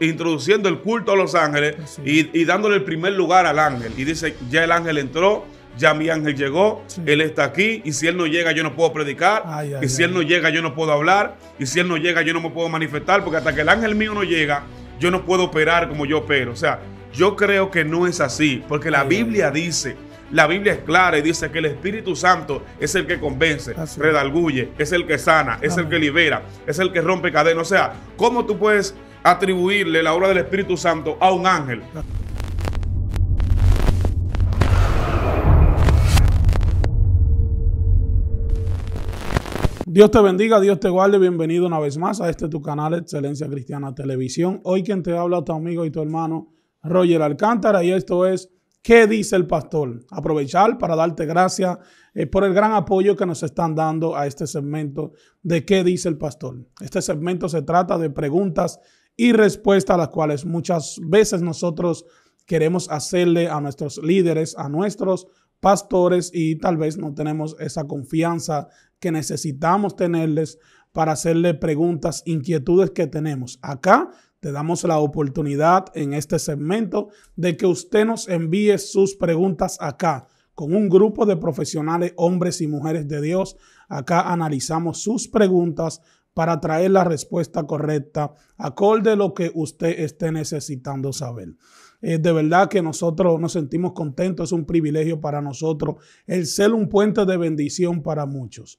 introduciendo el culto a los ángeles y, dándole el primer lugar al ángel. Y dice, ya el ángel entró, ya mi ángel llegó, él está aquí, y si él no llega yo no puedo predicar, y si él no llega yo no puedo hablar, y si él no llega yo no me puedo manifestar, porque hasta que el ángel mío no llega, yo no puedo operar como yo opero. O sea, yo creo que no es así, porque la Biblia dice... La Biblia es clara y dice que el Espíritu Santo es el que convence, redalguye, es el que sana, es el que libera, es el que rompe cadenas. O sea, ¿cómo tú puedes atribuirle la obra del Espíritu Santo a un ángel. Dios te bendiga, Dios te guarde. Bienvenido una vez más a este tu canal Excelencia Cristiana Televisión. Hoy quien te habla tu amigo y tu hermano Roger Alcántara y esto es ¿Qué dice el pastor? Aprovechar para darte gracias eh, por el gran apoyo que nos están dando a este segmento de ¿Qué dice el pastor? Este segmento se trata de preguntas y respuesta a las cuales muchas veces nosotros queremos hacerle a nuestros líderes, a nuestros pastores y tal vez no tenemos esa confianza que necesitamos tenerles para hacerle preguntas, inquietudes que tenemos. Acá te damos la oportunidad en este segmento de que usted nos envíe sus preguntas acá con un grupo de profesionales, hombres y mujeres de Dios. Acá analizamos sus preguntas, para traer la respuesta correcta, acorde a lo que usted esté necesitando saber. Es eh, de verdad que nosotros nos sentimos contentos, es un privilegio para nosotros el ser un puente de bendición para muchos.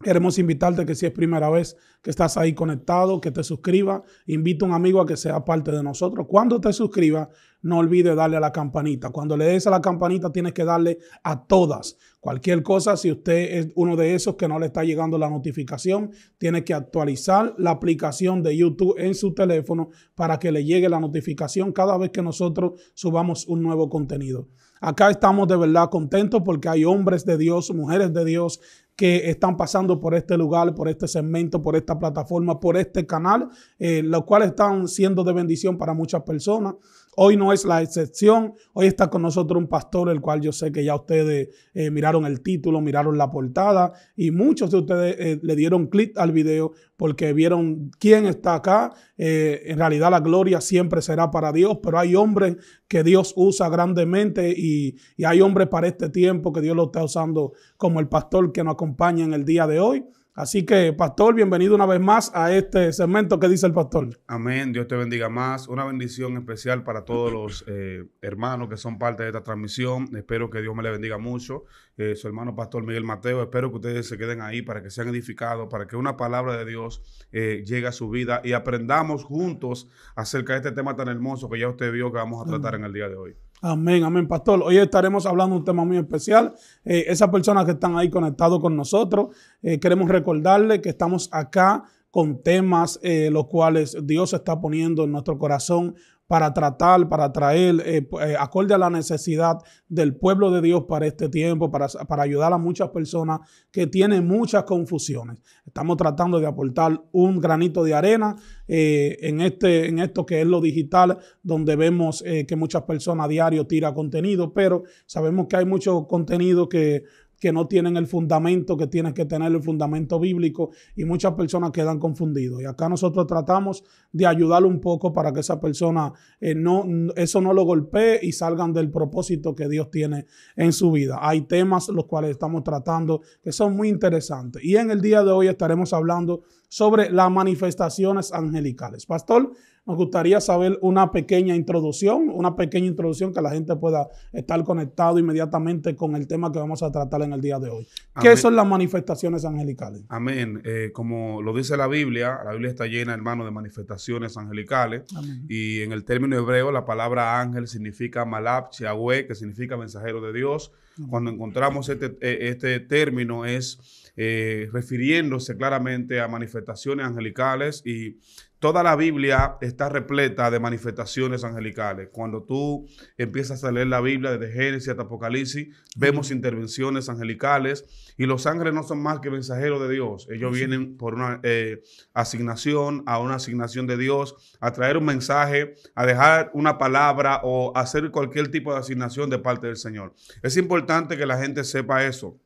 Queremos invitarte que si es primera vez que estás ahí conectado, que te suscriba. Invita a un amigo a que sea parte de nosotros. Cuando te suscribas, no olvides darle a la campanita. Cuando le des a la campanita, tienes que darle a todas. Cualquier cosa, si usted es uno de esos que no le está llegando la notificación, tiene que actualizar la aplicación de YouTube en su teléfono para que le llegue la notificación cada vez que nosotros subamos un nuevo contenido. Acá estamos de verdad contentos porque hay hombres de Dios, mujeres de Dios, que están pasando por este lugar, por este segmento, por esta plataforma, por este canal, eh, lo cual están siendo de bendición para muchas personas. Hoy no es la excepción. Hoy está con nosotros un pastor, el cual yo sé que ya ustedes eh, miraron el título, miraron la portada y muchos de ustedes eh, le dieron clic al video porque vieron quién está acá. Eh, en realidad la gloria siempre será para Dios, pero hay hombres que Dios usa grandemente y, y hay hombres para este tiempo que Dios lo está usando como el pastor que nos acompaña en el día de hoy. Así que, pastor, bienvenido una vez más a este segmento que dice el pastor. Amén, Dios te bendiga más. Una bendición especial para todos los eh, hermanos que son parte de esta transmisión. Espero que Dios me le bendiga mucho. Eh, su hermano pastor Miguel Mateo, espero que ustedes se queden ahí para que sean edificados, para que una palabra de Dios eh, llegue a su vida y aprendamos juntos acerca de este tema tan hermoso que ya usted vio que vamos a tratar en el día de hoy. Amén, amén, pastor. Hoy estaremos hablando de un tema muy especial. Eh, esas personas que están ahí conectados con nosotros, eh, queremos recordarles que estamos acá con temas eh, los cuales Dios está poniendo en nuestro corazón para tratar, para traer, eh, eh, acorde a la necesidad del pueblo de Dios para este tiempo, para, ayudar a muchas personas que tienen muchas confusiones. Estamos tratando de aportar un granito de arena eh, en, este, en esto que es lo digital, donde vemos que muchas personas a diario tira contenido, pero sabemos que hay mucho contenido que que no tienen el fundamento que tienes que tener, el fundamento bíblico, y muchas personas quedan confundidas. Y acá nosotros tratamos de ayudarle un poco para que esa persona eh, no, eso no lo golpee y salgan del propósito que Dios tiene en su vida. Hay temas los cuales estamos tratando que son muy interesantes. Y en el día de hoy estaremos hablando sobre las manifestaciones angelicales. Pastor, nos gustaría saber una pequeña introducción, una pequeña introducción que la gente pueda estar conectado inmediatamente con el tema que vamos a tratar en el día de hoy. ¿Qué son las manifestaciones angelicales? Amén. Eh, como lo dice la Biblia, la Biblia está llena, hermano, de manifestaciones angelicales. Y en el término hebreo, la palabra ángel significa malab, chiahué, que significa mensajero de Dios. Cuando encontramos este, eh, este término es eh, refiriéndose claramente a manifestaciones angelicales y Toda la Biblia está repleta de manifestaciones angelicales. Cuando tú empiezas a leer la Biblia desde Génesis hasta Apocalipsis, vemos intervenciones angelicales y los ángeles no son más que mensajeros de Dios. Ellos vienen por una eh, asignación, a una asignación de Dios, a traer un mensaje, a dejar una palabra o hacer cualquier tipo de asignación de parte del Señor. Es importante que la gente sepa eso.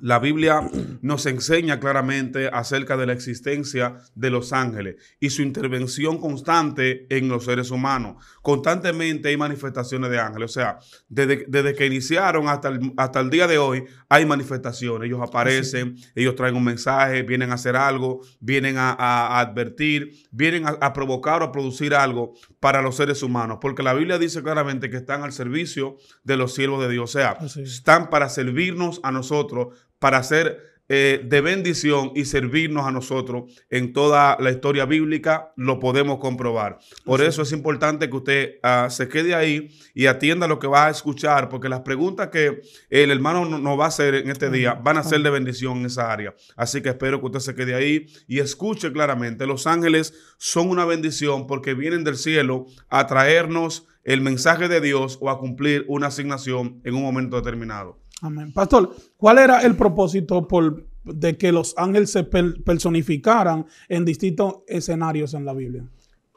La Biblia nos enseña claramente acerca de la existencia de los ángeles y su intervención constante en los seres humanos. Constantemente hay manifestaciones de ángeles. O sea, desde, que iniciaron hasta el, hasta el día de hoy hay manifestaciones. Ellos aparecen, ellos traen un mensaje, vienen a hacer algo, vienen a, advertir, vienen a provocar o a producir algo para los seres humanos, porque la Biblia dice claramente que están al servicio de los siervos de Dios, o sea, están para servirnos a nosotros, para ser eh, de bendición y servirnos a nosotros en toda la historia bíblica, lo podemos comprobar. Por eso es importante que usted ah, se quede ahí y atienda lo que va a escuchar, porque las preguntas que el hermano nos no va a hacer en este día van a ser de bendición en esa área. Así que espero que usted se quede ahí y escuche claramente. Los ángeles son una bendición porque vienen del cielo a traernos el mensaje de Dios o a cumplir una asignación en un momento determinado. Amén. Pastor, ¿cuál era el propósito de que los ángeles se personificaran en distintos escenarios en la Biblia?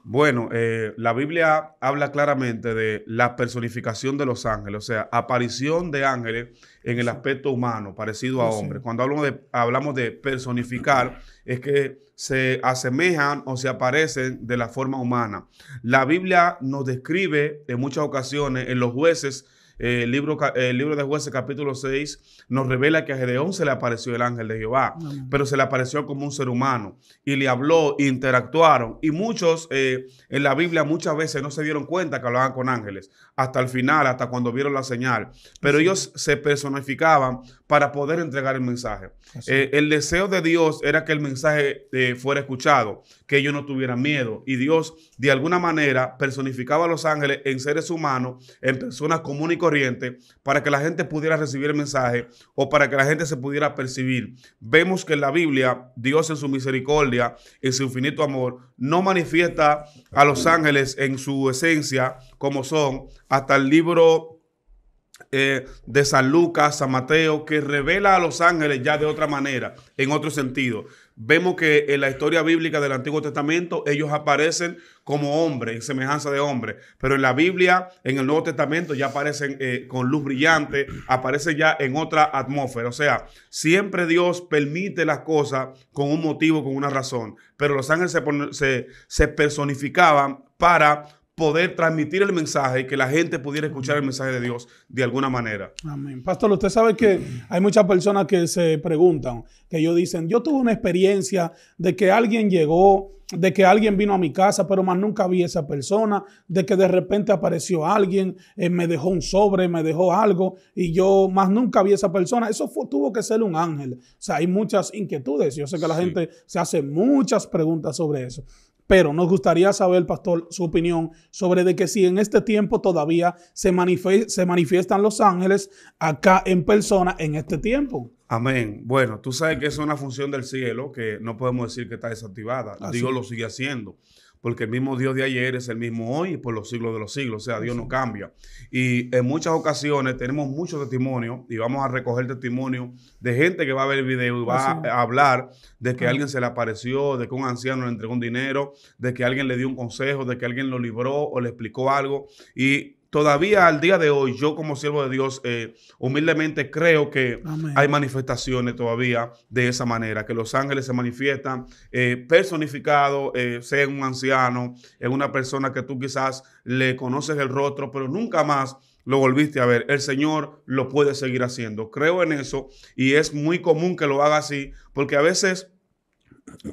Bueno, eh, la Biblia habla claramente de la personificación de los ángeles, o sea, aparición de ángeles en el aspecto humano, parecido a hombres. Cuando hablamos de, hablamos de personificar, es que se asemejan o se aparecen de la forma humana. La Biblia nos describe en muchas ocasiones en los jueces eh, el, libro, el libro de jueces capítulo 6 nos revela que a Gedeón se le apareció el ángel de Jehová, pero se le apareció como un ser humano y le habló, interactuaron y muchos eh, en la Biblia muchas veces no se dieron cuenta que hablaban con ángeles, hasta el final, hasta cuando vieron la señal, pero ellos se personificaban para poder entregar el mensaje. Eh, el deseo de Dios era que el mensaje eh, fuera escuchado, que ellos no tuvieran miedo. Y Dios, de alguna manera, personificaba a los ángeles en seres humanos, en personas comunes y corriente, para que la gente pudiera recibir el mensaje o para que la gente se pudiera percibir. Vemos que en la Biblia, Dios en su misericordia, en su infinito amor, no manifiesta a los ángeles en su esencia como son hasta el libro eh, de San Lucas, San Mateo, que revela a los ángeles ya de otra manera, en otro sentido. Vemos que en la historia bíblica del Antiguo Testamento ellos aparecen como hombres, en semejanza de hombres, pero en la Biblia, en el Nuevo Testamento, ya aparecen eh, con luz brillante, aparecen ya en otra atmósfera. O sea, siempre Dios permite las cosas con un motivo, con una razón, pero los ángeles se personificaban para poder transmitir el mensaje y que la gente pudiera escuchar el mensaje de Dios de alguna manera. Amén. Pastor, usted sabe que hay muchas personas que se preguntan, que ellos dicen, yo tuve una experiencia de que alguien llegó, de que alguien vino a mi casa, pero más nunca vi a esa persona, de que de repente apareció alguien, eh, me dejó un sobre, me dejó algo, y yo más nunca vi a esa persona. Eso tuvo que ser un ángel. O sea, hay muchas inquietudes. Yo sé que la gente se hace muchas preguntas sobre eso. Pero nos gustaría saber, pastor, su opinión sobre de que si en este tiempo todavía se, manifiestan los ángeles acá en persona en este tiempo. Amén. Bueno, tú sabes que es una función del cielo que no podemos decir que está desactivada. Dios lo sigue haciendo porque el mismo Dios de ayer es el mismo hoy y por los siglos de los siglos, o sea, Dios no cambia. Y en muchas ocasiones tenemos muchos testimonios y vamos a recoger testimonios de gente que va a ver el video y va a, hablar de que alguien se le apareció, de que un anciano le entregó un dinero, de que alguien le dio un consejo, de que alguien lo libró o le explicó algo. Y todavía al día de hoy, yo como siervo de Dios, eh, humildemente creo que hay manifestaciones todavía de esa manera, que los ángeles se manifiestan eh, personificados, eh, sea en un anciano, en una persona que tú quizás le conoces el rostro, pero nunca más lo volviste a ver. El Señor lo puede seguir haciendo. Creo en eso y es muy común que lo haga así, porque a veces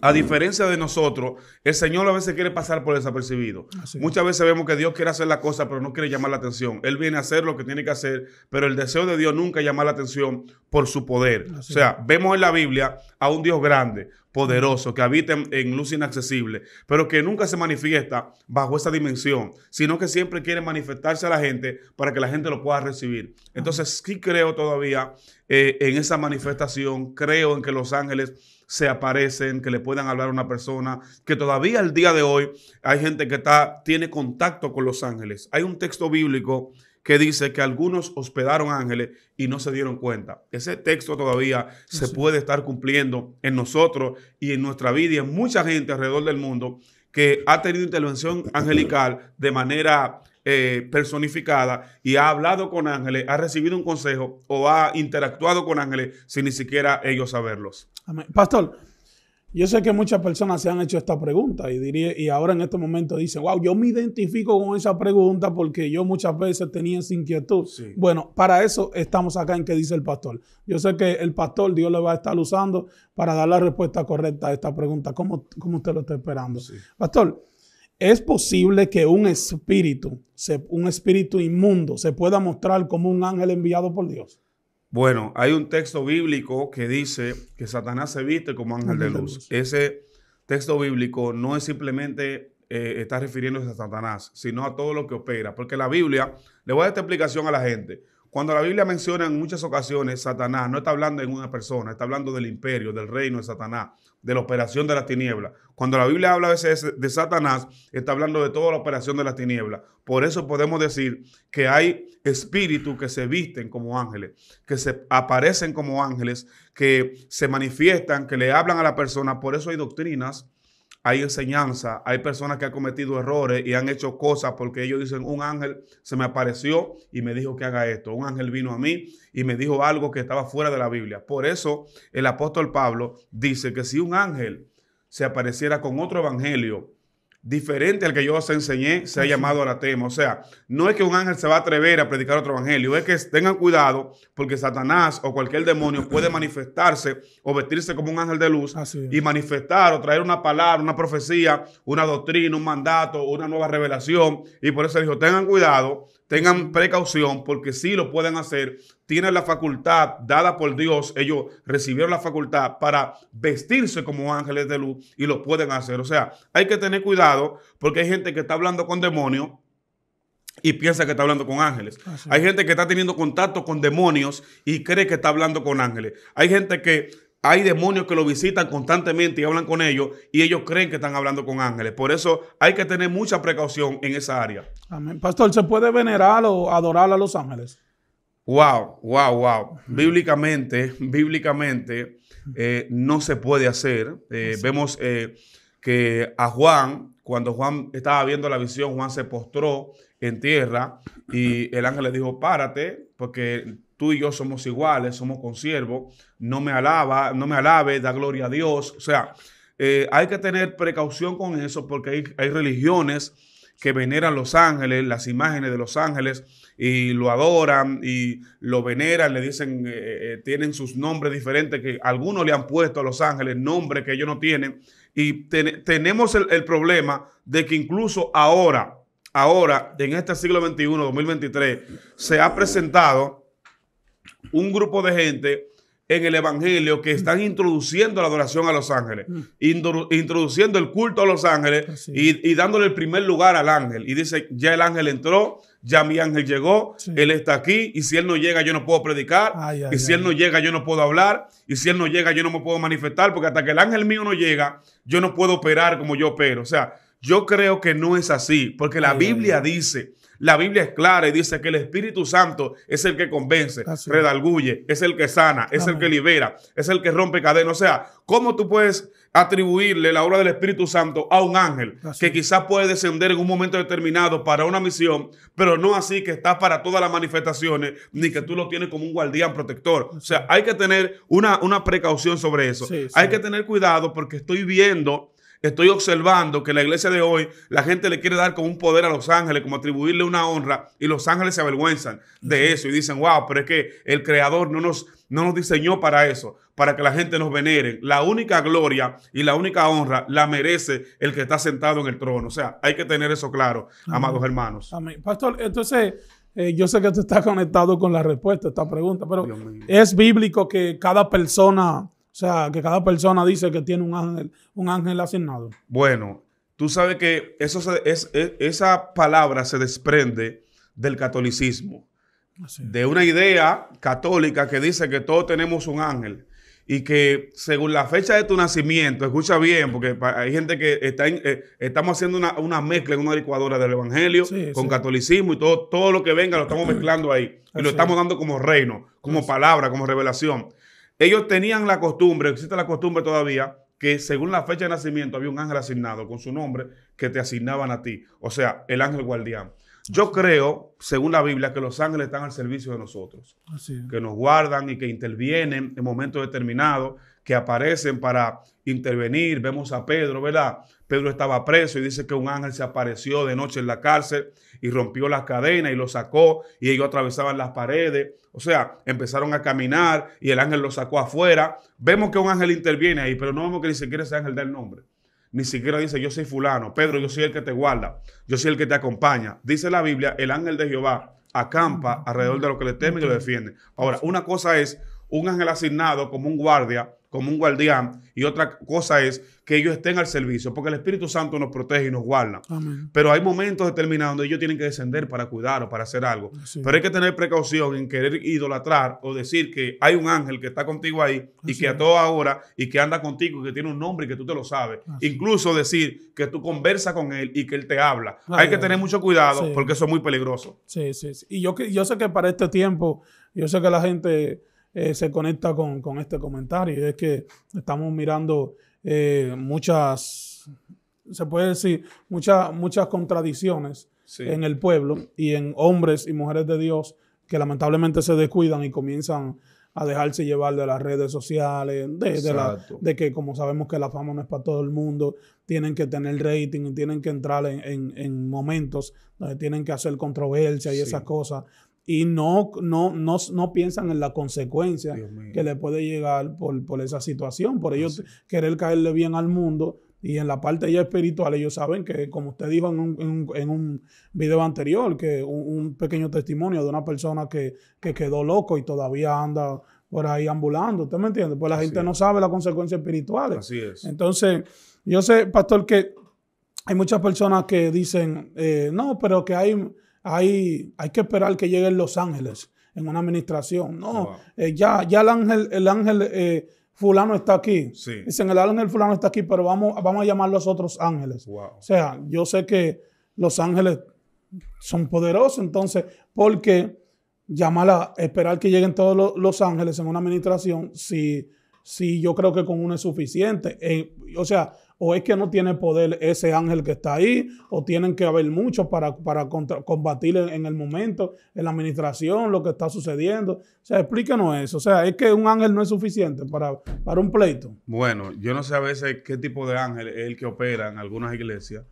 a diferencia de nosotros, el Señor a veces quiere pasar por desapercibido. Muchas veces vemos que Dios quiere hacer la cosa, pero no quiere llamar la atención. Él viene a hacer lo que tiene que hacer, pero el deseo de Dios nunca llama la atención por su poder. o sea, vemos en la Biblia a un Dios grande, poderoso, que habita en, luz inaccesible, pero que nunca se manifiesta bajo esa dimensión, sino que siempre quiere manifestarse a la gente para que la gente lo pueda recibir. Entonces, sí creo todavía eh, en esa manifestación, creo en que los ángeles se aparecen, que le puedan hablar a una persona, que todavía al día de hoy hay gente que está, tiene contacto con los ángeles. Hay un texto bíblico que dice que algunos hospedaron ángeles y no se dieron cuenta. Ese texto todavía se puede estar cumpliendo en nosotros y en nuestra vida y en mucha gente alrededor del mundo que ha tenido intervención angelical de manera eh, personificada y ha hablado con ángeles, ha recibido un consejo o ha interactuado con ángeles sin ni siquiera ellos saberlos. Pastor, yo sé que muchas personas se han hecho esta pregunta y, diría, y ahora en este momento dicen, wow, yo me identifico con esa pregunta porque yo muchas veces tenía esa inquietud. Bueno, para eso estamos acá en que dice el pastor. Yo sé que el pastor Dios le va a estar usando para dar la respuesta correcta a esta pregunta, como, usted lo está esperando. Pastor, ¿es posible que un espíritu, un espíritu inmundo, se pueda mostrar como un ángel enviado por Dios? Bueno, hay un texto bíblico que dice que Satanás se viste como ángel de luz. Ese texto bíblico no es simplemente eh, está refiriéndose a Satanás, sino a todo lo que opera. Porque la Biblia, le voy a dar esta explicación a la gente. Cuando la Biblia menciona en muchas ocasiones Satanás, no está hablando de una persona, está hablando del imperio, del reino de Satanás, de la operación de las tinieblas. Cuando la Biblia habla a veces de Satanás, está hablando de toda la operación de las tinieblas. Por eso podemos decir que hay espíritus que se visten como ángeles, que se aparecen como ángeles, que se manifiestan, que le hablan a la persona. Por eso hay doctrinas hay enseñanza, hay personas que han cometido errores y han hecho cosas porque ellos dicen, un ángel se me apareció y me dijo que haga esto, un ángel vino a mí y me dijo algo que estaba fuera de la Biblia. Por eso el apóstol Pablo dice que si un ángel se apareciera con otro evangelio diferente al que yo os enseñé, se ha llamado a la tema. O sea, no es que un ángel se va a atrever a predicar otro evangelio, es que tengan cuidado porque Satanás o cualquier demonio puede manifestarse o vestirse como un ángel de luz y manifestar o traer una palabra, una profecía, una doctrina, un mandato, una nueva revelación. Y por eso dijo, tengan cuidado, tengan precaución porque sí lo pueden hacer tienen la facultad dada por Dios, ellos recibieron la facultad para vestirse como ángeles de luz y lo pueden hacer. O sea, hay que tener cuidado porque hay gente que está hablando con demonios y piensa que está hablando con ángeles. Hay gente que está teniendo contacto con demonios y cree que está hablando con ángeles. Hay gente que hay demonios que lo visitan constantemente y hablan con ellos y ellos creen que están hablando con ángeles. Por eso hay que tener mucha precaución en esa área. Amén. Pastor, ¿se puede venerar o adorar a los ángeles? Wow, wow, wow. Bíblicamente, bíblicamente eh, no se puede hacer. Eh, vemos eh, que a Juan, cuando Juan estaba viendo la visión, Juan se postró en tierra y el ángel le dijo, párate, porque tú y yo somos iguales, somos consiervos, no me alaba, no me alabe, da gloria a Dios. O sea, hay que tener precaución con eso porque hay religiones que veneran los ángeles, las imágenes de los ángeles, y lo adoran y lo veneran, le dicen, eh, eh, eh, tienen sus nombres diferentes, que algunos le han puesto a los ángeles nombres que ellos no tienen. Y tenemos el, el problema de que incluso ahora, ahora, en este siglo XXI, 2023, se ha presentado un grupo de gente en el Evangelio que están mm. introduciendo la adoración a los ángeles, mm. introduciendo el culto a los ángeles y, dándole el primer lugar al ángel. Y dice, ya el ángel entró, ya mi ángel llegó, él está aquí, y si él no llega yo no puedo predicar, y si él no llega yo no puedo hablar, y si él no llega yo no me puedo manifestar, porque hasta que el ángel mío no llega, yo no puedo operar como yo opero. O sea, yo creo que no es así, porque la Biblia dice la Biblia es clara y dice que el Espíritu Santo es el que convence, redarguye, es el que sana, es el que libera, es el que rompe cadenas. O sea, ¿cómo tú puedes atribuirle la obra del Espíritu Santo a un ángel que quizás puede descender en un momento determinado para una misión, pero no así que está para todas las manifestaciones, ni que tú lo tienes como un guardián protector. O sea, hay que tener una, precaución sobre eso. hay que tener cuidado porque estoy viendo estoy observando que la iglesia de hoy, la gente le quiere dar como un poder a los ángeles, como atribuirle una honra, y los ángeles se avergüenzan de eso y dicen, wow, pero es que el creador no nos, no nos diseñó para eso, para que la gente nos venere. La única gloria y la única honra la merece el que está sentado en el trono. O sea, hay que tener eso claro, amados hermanos. Amén. Pastor, entonces... Eh, yo sé que tú está conectado con la respuesta a esta pregunta, pero es bíblico que cada persona o sea, que cada persona dice que tiene un ángel, un ángel asignado. Bueno, tú sabes que eso es, esa palabra se desprende del catolicismo, de una idea católica que dice que todos tenemos un ángel y que según la fecha de tu nacimiento, escucha bien, porque hay gente que está eh, estamos haciendo una, mezcla en una licuadora del Evangelio con catolicismo y todo, todo lo que venga lo estamos mezclando ahí y lo estamos dando como reino, como palabra, como revelación. Ellos tenían la costumbre, existe la costumbre todavía, que según la fecha de nacimiento había un ángel asignado con su nombre que te asignaban a ti, o sea, el ángel guardián. Yo creo, según la Biblia, que los ángeles están al servicio de nosotros, que nos guardan y que intervienen en momentos determinados, que aparecen para intervenir. Vemos a Pedro, ¿verdad? Pedro estaba preso y dice que un ángel se apareció de noche en la cárcel y rompió las cadenas y lo sacó y ellos atravesaban las paredes. O sea, empezaron a caminar y el ángel lo sacó afuera. Vemos que un ángel interviene ahí, pero no vemos que ni siquiera ese ángel del nombre. Ni siquiera dice, yo soy fulano, Pedro, yo soy el que te guarda, yo soy el que te acompaña. Dice la Biblia, el ángel de Jehová acampa alrededor de lo que le teme y lo defiende. Ahora, una cosa es un ángel asignado como un guardia, como un guardián, y otra cosa es que ellos estén al servicio, porque el Espíritu Santo nos protege y nos guarda. Pero hay momentos determinados donde ellos tienen que descender para cuidar o para hacer algo. Pero hay que tener precaución en querer idolatrar o decir que hay un ángel que está contigo ahí y que a toda hora y que anda contigo y que tiene un nombre y que tú te lo sabes. Incluso decir que tú conversas con él y que él te habla. hay que tener mucho cuidado porque eso es muy peligroso. Sí, sí, Y yo, yo sé que para este tiempo, yo sé que la gente... Eh, se conecta con, con, este comentario. Es que estamos mirando eh, muchas, se puede decir, muchas muchas contradicciones en el pueblo y en hombres y mujeres de Dios que lamentablemente se descuidan y comienzan a dejarse llevar de las redes sociales, de, que como sabemos que la fama no es para todo el mundo, tienen que tener rating, tienen que entrar en, en, momentos donde tienen que hacer controversia y esas cosas y no, no, no, piensan en la consecuencia que le puede llegar por, esa situación, por ellos ah, querer caerle bien al mundo. Y en la parte ya espiritual, ellos saben que, como usted dijo en un, en video anterior, que un, pequeño testimonio de una persona que, quedó loco y todavía anda por ahí ambulando, ¿usted me entiende? Pues la gente no sabe las consecuencias espirituales. Así es. Entonces, yo sé, pastor, que hay muchas personas que dicen, eh, no, pero que hay hay, que esperar que lleguen Los Ángeles en una administración. No, eh, ya, ya el ángel, el ángel eh, fulano está aquí. Dicen, el ángel fulano está aquí, pero vamos, vamos a llamar los otros ángeles. O sea, yo sé que los ángeles son poderosos, entonces, porque llamar a esperar que lleguen todos los, ángeles en una administración, si, si yo creo que con uno es suficiente. Eh, o sea, o es que no tiene poder ese ángel que está ahí, o tienen que haber muchos para, para combatir en, el momento, en la administración, lo que está sucediendo. O sea, explíquenos eso. O sea, es que un ángel no es suficiente para, para un pleito. Bueno, yo no sé a veces qué tipo de ángel es el que opera en algunas iglesias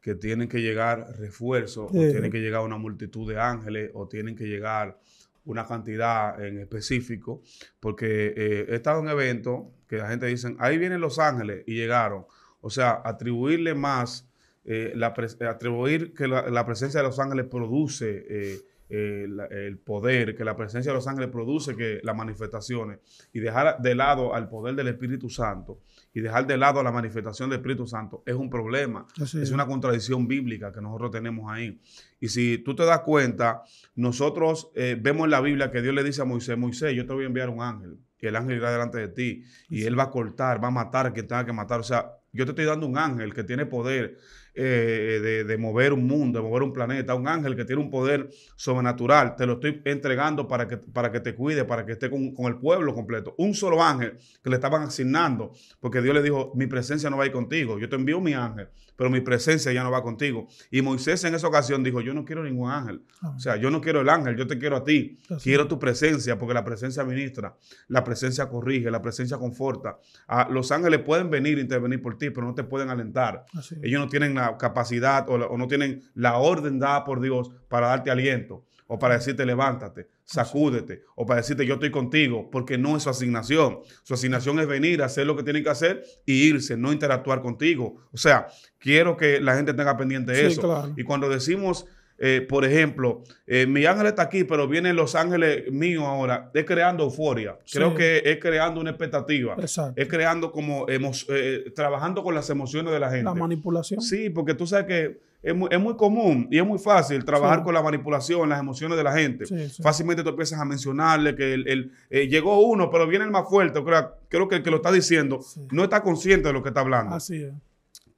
que tienen que llegar refuerzos, o tienen que llegar una multitud de ángeles, o tienen que llegar una cantidad en específico, porque eh, he estado en eventos que la gente dice, ahí vienen Los Ángeles y llegaron. O sea, atribuirle más, eh, la atribuir que la, la, presencia de Los Ángeles produce eh, eh, el, poder que la presencia de los ángeles produce, que las manifestaciones, y dejar de lado al poder del Espíritu Santo y dejar de lado a la manifestación del Espíritu Santo es un problema, es una contradicción bíblica que nosotros tenemos ahí. Y si tú te das cuenta, nosotros eh, vemos en la Biblia que Dios le dice a Moisés, Moisés, yo te voy a enviar un ángel, y el ángel irá delante de ti, y él va a cortar, va a matar a quien tenga que matar. O sea, yo te estoy dando un ángel que tiene poder eh, de, mover un mundo, de mover un planeta, un ángel que tiene un poder sobrenatural, te lo estoy entregando para que, para que te cuide, para que esté con, el pueblo completo. Un solo ángel que le estaban asignando, porque Dios le dijo, mi presencia no va a ir contigo, yo te envío mi ángel, pero mi presencia ya no va contigo. Y Moisés en esa ocasión dijo, yo no quiero ningún ángel, o sea, yo no quiero el ángel, yo te quiero a ti, quiero tu presencia, porque la presencia ministra, la presencia corrige, la presencia conforta. Ah, los ángeles pueden venir, intervenir por ti, pero no te pueden alentar. Ellos no tienen nada capacidad o, no tienen la orden dada por Dios para darte aliento o para decirte levántate, sacúdete o para decirte yo estoy contigo, porque no es su asignación. Su asignación es venir, hacer lo que tienen que hacer y irse, no interactuar contigo. O sea, quiero que la gente tenga pendiente de eso. Y cuando decimos eh, por ejemplo, eh, mi ángel está aquí, pero vienen los ángeles míos ahora, es creando euforia. Creo que es creando una expectativa. Es creando como, eh, trabajando con las emociones de la gente. La manipulación. Sí, porque tú sabes que es muy, común y es muy fácil trabajar con la manipulación, las emociones de la gente. Fácilmente tú empiezas a mencionarle que llegó uno, pero viene el más fuerte. Creo, creo que el que lo está diciendo no está consciente de lo que está hablando. Así es.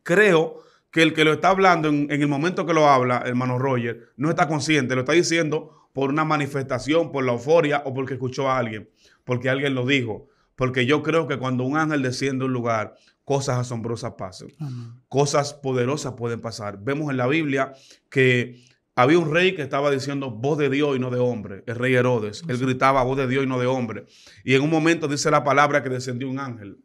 Creo que el que lo está hablando en, el momento que lo habla, hermano Roger, no está consciente, lo está diciendo por una manifestación, por la euforia o porque escuchó a alguien, porque alguien lo dijo. Porque yo creo que cuando un ángel desciende a un lugar, cosas asombrosas pasan, cosas poderosas pueden pasar. Vemos en la Biblia que había un rey que estaba diciendo voz de Dios y no de hombre, el rey Herodes. Él gritaba voz de Dios y no de hombre. Y en un momento dice la palabra que descendió un ángel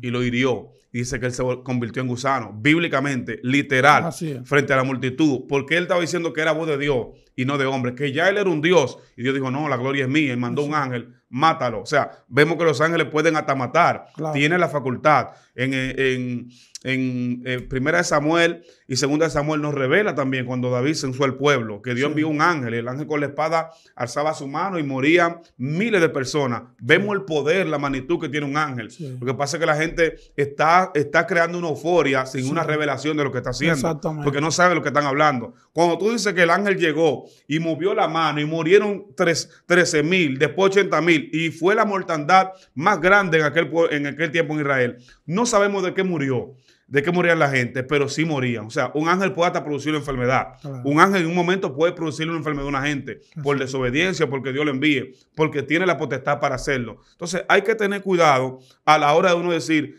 y lo hirió dice que él se convirtió en gusano, bíblicamente, literal, frente a la multitud, porque él estaba diciendo que era voz de Dios y no de hombre, que ya él era un Dios y Dios dijo, no, la gloria es mía, y mandó un ángel, mátalo. O sea, vemos que los ángeles pueden hasta matar, Tiene la facultad. En, eh, en, eh, Primera de Samuel y Segunda de Samuel nos revela también cuando David censó al pueblo, que Dios envió un ángel, y el ángel con la espada alzaba su mano y morían miles de personas. Vemos el poder, la magnitud que tiene un ángel. Lo que pasa es que la gente está está, creando una euforia sin una revelación de lo que está haciendo. Porque no sabe lo que están hablando. Cuando tú dices que el ángel llegó y movió la mano y murieron 13 mil, después 80 mil, y fue la mortandad más grande en aquel, en aquel tiempo en Israel, no sabemos de qué murió de qué morían la gente, pero sí morían. O sea, un ángel puede hasta producir una enfermedad. Un ángel en un momento puede producir una enfermedad a una gente por desobediencia, porque Dios lo envíe, porque tiene la potestad para hacerlo. Entonces, hay que tener cuidado a la hora de uno decir,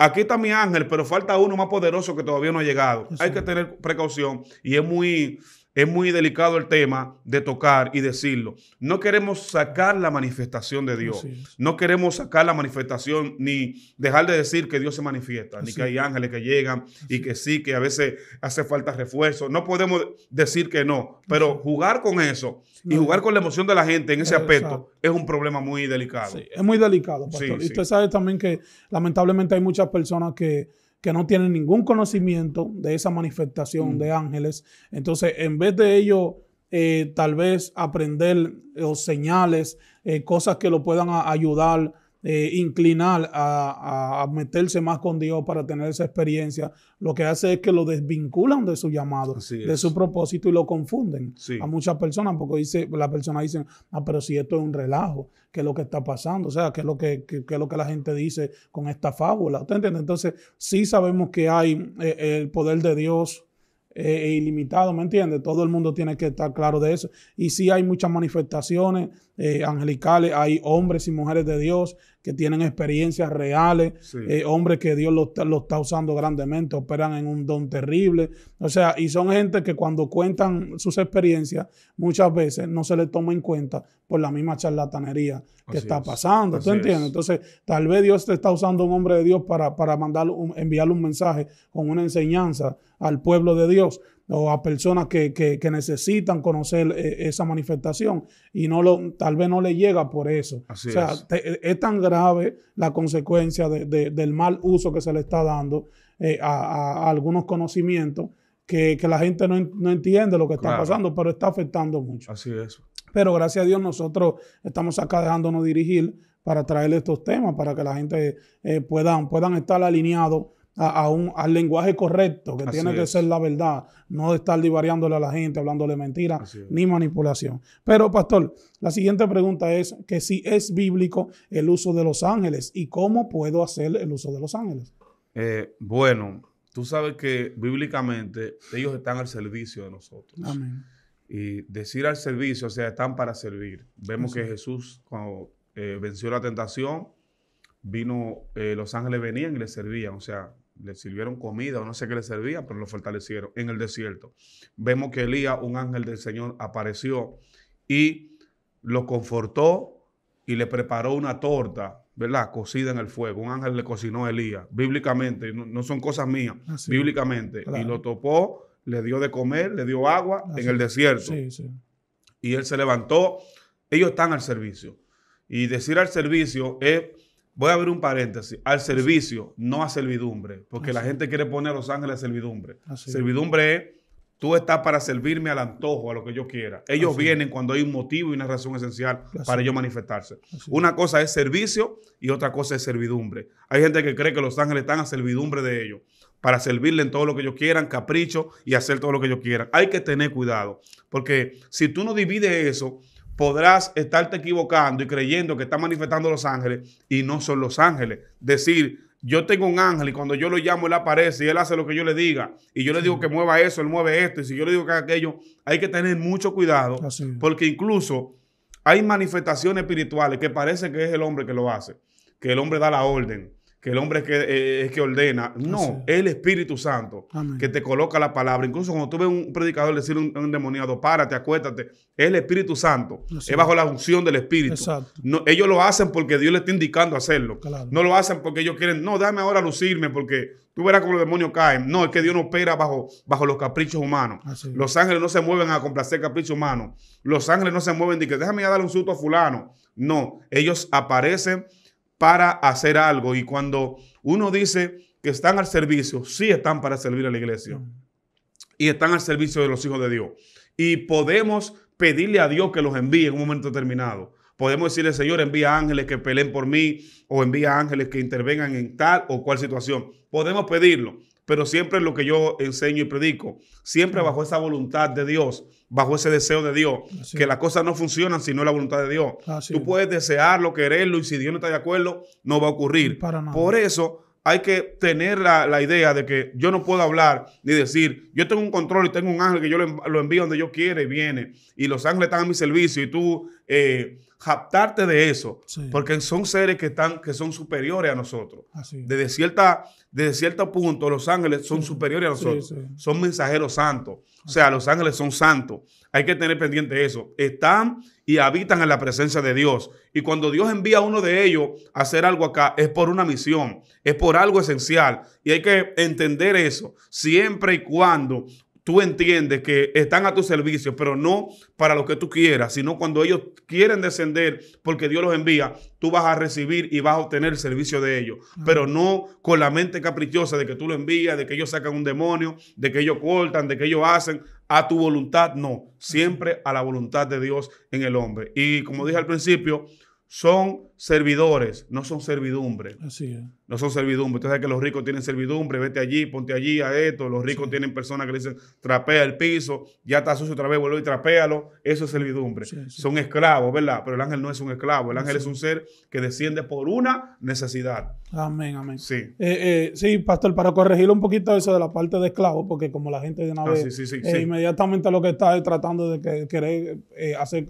Aquí está mi ángel, pero falta uno más poderoso que todavía no ha llegado. Hay que tener precaución y es muy es muy delicado el tema de tocar y decirlo. No queremos sacar la manifestación de Dios. No queremos sacar la manifestación ni dejar de decir que Dios se manifiesta, ni que hay ángeles que llegan y que sí, que a veces hace falta refuerzo. No podemos decir que no, pero jugar con eso y jugar con la emoción de la gente en ese aspecto es un problema muy delicado. es muy delicado, pastor. y usted sabe también que lamentablemente hay muchas personas que que no tienen ningún conocimiento de esa manifestación mm. de ángeles. Entonces, en vez de ello, eh, tal vez aprender eh, señales, eh, cosas que lo puedan ayudar eh, inclinar a, meterse más con Dios para tener esa experiencia, lo que hace es que lo desvinculan de su llamado, de su propósito y lo confunden a muchas personas, porque dice, la persona dice, ah, pero si esto es un relajo, ¿qué es lo que está pasando? O sea, ¿qué es lo que, lo que la gente dice con esta fábula? ¿Usted entiende? Entonces, sí sabemos que hay eh, el poder de Dios eh, e ilimitado, ¿me entiende? Todo el mundo tiene que estar claro de eso. Y sí hay muchas manifestaciones eh, angelicales, hay hombres y mujeres de Dios que tienen experiencias reales, eh, hombres que Dios los lo está usando grandemente, operan en un don terrible. O sea, y son gente que cuando cuentan sus experiencias, muchas veces no se les toma en cuenta por la misma charlatanería que está pasando. Entonces, tal vez Dios te está usando un hombre de Dios para, para enviarle un mensaje con una enseñanza al pueblo de Dios o a personas que, necesitan conocer eh, esa manifestación y no lo, tal vez no le llega por eso. o sea, eh, es. tan grave la consecuencia del mal uso que se le está dando eh, a, algunos conocimientos que, la gente no, entiende lo que está pasando, pero está afectando mucho. Así es. Pero gracias a Dios nosotros estamos acá dejándonos dirigir para traer estos temas, para que la gente eh, puedan, puedan estar alineados al lenguaje correcto, que tiene que ser la verdad, no estar divariándole a la gente, hablándole mentiras, ni manipulación. Pero, pastor, la siguiente pregunta es que si es bíblico el uso de los ángeles y cómo puedo hacer el uso de los ángeles. Eh, bueno, tú sabes que bíblicamente ellos están al servicio de nosotros. Y decir al servicio, o sea, están para servir. Vemos que Jesús, cuando eh, venció la tentación, vino, eh, los ángeles venían y le servían. O sea, le sirvieron comida o no sé qué le servía, pero lo fortalecieron en el desierto. Vemos que Elías, un ángel del Señor, apareció y lo confortó y le preparó una torta, ¿verdad? Cocida en el fuego. Un ángel le cocinó a Elías, bíblicamente, no, son cosas mías, ah, bíblicamente. Y lo topó, le dio de comer, le dio agua ah, en el desierto. Y él se levantó. Ellos están al servicio. Y decir al servicio es Voy a abrir un paréntesis. Al servicio, no a servidumbre. Porque la gente quiere poner a Los Ángeles a servidumbre. Servidumbre es, tú estás para servirme al antojo, a lo que yo quiera. Ellos vienen cuando hay un motivo y una razón esencial para ellos manifestarse. Una cosa es servicio y otra cosa es servidumbre. Hay gente que cree que Los Ángeles están a servidumbre de ellos para servirle en todo lo que ellos quieran, capricho y hacer todo lo que ellos quieran. Hay que tener cuidado, porque si tú no divides eso, podrás estarte equivocando y creyendo que está manifestando los ángeles y no son los ángeles. Decir, yo tengo un ángel y cuando yo lo llamo, él aparece y él hace lo que yo le diga. Y yo le digo que mueva eso, él mueve esto. Y si yo le digo que aquello, hay que tener mucho cuidado. Porque incluso hay manifestaciones espirituales que parece que es el hombre que lo hace, que el hombre da la orden que el hombre es que, eh, es que ordena. Ah, no, es el Espíritu Santo que te coloca la palabra. Incluso cuando tú ves un predicador decir a un, demoniado, párate, acuéstate, es el Espíritu Santo. es bajo la unción del Espíritu. No, ellos lo hacen porque Dios le está indicando hacerlo. No lo hacen porque ellos quieren, no, dame ahora lucirme porque tú verás cómo los demonios caen. No, es que Dios no opera bajo, bajo los caprichos humanos. los ángeles no se mueven a complacer caprichos humanos. Los ángeles no se mueven y que déjame ya darle un susto a fulano. No, ellos aparecen para hacer algo. Y cuando uno dice que están al servicio, sí están para servir a la iglesia. Mm. Y están al servicio de los hijos de Dios. Y podemos pedirle a Dios que los envíe en un momento determinado. Podemos decirle, Señor, envía ángeles que peleen por mí o envía ángeles que intervengan en tal o cual situación. Podemos pedirlo, pero siempre es lo que yo enseño y predico, siempre mm. bajo esa voluntad de Dios bajo ese deseo de Dios, que las cosas no funcionan si no es la voluntad de Dios. Tú puedes desearlo, quererlo, y si Dios no está de acuerdo, no va a ocurrir. Por eso hay que tener la, idea de que yo no puedo hablar ni decir, yo tengo un control y tengo un ángel que yo lo, envío donde yo quiere y viene, y los ángeles están a mi servicio, y tú... Eh, japtarte de eso, porque son seres que, están, que son superiores a nosotros. desde, cierta, desde cierto punto, los ángeles son superiores a nosotros, son mensajeros santos. O sea, los ángeles son santos. Hay que tener pendiente eso. Están y habitan en la presencia de Dios. Y cuando Dios envía a uno de ellos a hacer algo acá, es por una misión, es por algo esencial. Y hay que entender eso siempre y cuando tú entiendes que están a tu servicio, pero no para lo que tú quieras, sino cuando ellos quieren descender porque Dios los envía, tú vas a recibir y vas a obtener el servicio de ellos, pero no con la mente caprichosa de que tú lo envías, de que ellos sacan un demonio, de que ellos cortan, de que ellos hacen a tu voluntad, no, siempre a la voluntad de Dios en el hombre. Y como dije al principio, son servidores, no son servidumbre. Así es. No son servidumbre. Usted sabe que los ricos tienen servidumbre, vete allí, ponte allí, a esto. Los ricos tienen personas que le dicen, trapea el piso, ya está sucio otra vez, vuelve y trapéalo. Eso es servidumbre. Son esclavos, ¿verdad? Pero el ángel no es un esclavo. El ángel es un ser que desciende por una necesidad. Amén, amén. Sí. Eh, eh, sí, pastor, para corregir un poquito eso de la parte de esclavo, porque como la gente de una ah, vez, eh, inmediatamente lo que está tratando de que, querer hacer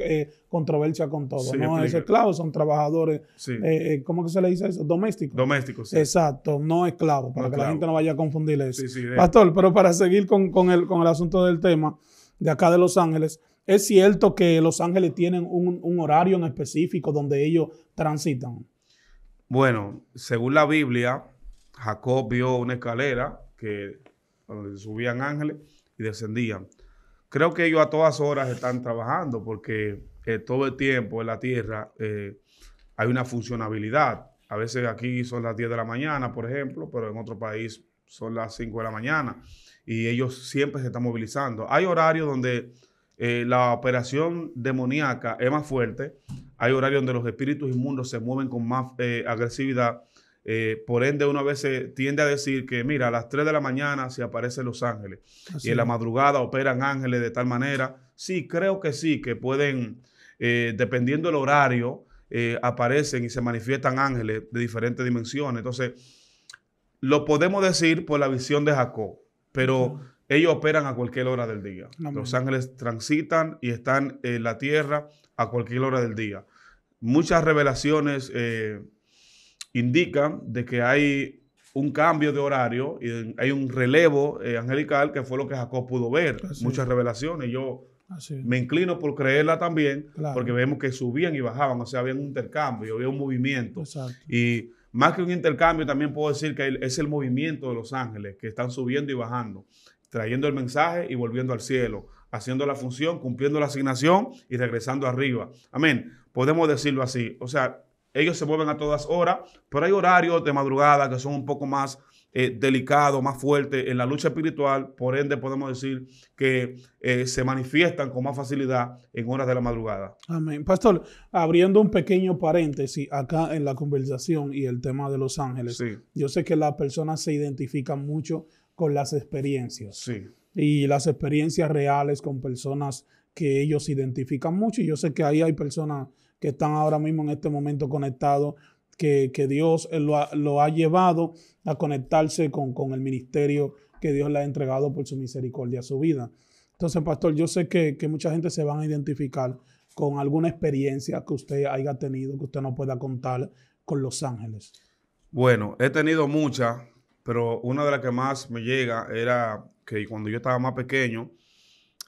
controversia con todo. no es esclavos son trabajadores eh, eh, ¿cómo que se le dice eso? Doméstico. Doméstico, sí. Exacto, no esclavo, para que la gente no vaya a confundir eso. Pastor, pero para seguir con, el, con el asunto del tema de acá de Los Ángeles, ¿es cierto que Los Ángeles tienen un, horario en específico donde ellos transitan? Bueno, según la Biblia, Jacob vio una escalera que donde subían ángeles y descendían. Creo que ellos a todas horas están trabajando porque eh, todo el tiempo en la tierra hay una funcionabilidad. A veces aquí son las 10 de la mañana, por ejemplo, pero en otro país son las 5 de la mañana y ellos siempre se están movilizando. Hay horarios donde eh, la operación demoníaca es más fuerte, hay horarios donde los espíritus inmundos se mueven con más eh, agresividad. Eh, por ende, uno a veces tiende a decir que, mira, a las 3 de la mañana se aparecen los ángeles y en la madrugada operan ángeles de tal manera. Sí, creo que sí, que pueden, dependiendo del horario, eh, aparecen y se manifiestan ángeles de diferentes dimensiones. Entonces, lo podemos decir por la visión de Jacob, pero ellos operan a cualquier hora del día. Los ángeles transitan y están en la tierra a cualquier hora del día. Muchas revelaciones eh, indican de que hay un cambio de horario y hay un relevo eh, angelical que fue lo que Jacob pudo ver. Muchas revelaciones. Yo me inclino por creerla también, porque vemos que subían y bajaban, o sea, había un intercambio, había un movimiento. Y más que un intercambio, también puedo decir que es el movimiento de los ángeles, que están subiendo y bajando, trayendo el mensaje y volviendo al cielo, haciendo la función, cumpliendo la asignación y regresando arriba. Amén. Podemos decirlo así. O sea, ellos se mueven a todas horas, pero hay horarios de madrugada que son un poco más eh, delicado, más fuerte en la lucha espiritual, por ende podemos decir que eh, se manifiestan con más facilidad en horas de la madrugada. Amén. Pastor, abriendo un pequeño paréntesis acá en la conversación y el tema de los ángeles, yo sé que las personas se identifican mucho con las experiencias sí. y las experiencias reales con personas que ellos identifican mucho y yo sé que ahí hay personas que están ahora mismo en este momento conectados que, Dios eh, lo ha, llevado a conectarse con, el ministerio que Dios le ha entregado por su misericordia a su vida. Entonces, pastor, yo sé que, mucha gente se va a identificar con alguna experiencia que usted haya tenido, que usted no pueda contar con Los Ángeles. Bueno, he tenido muchas, pero una de las que más me llega era que cuando yo estaba más pequeño,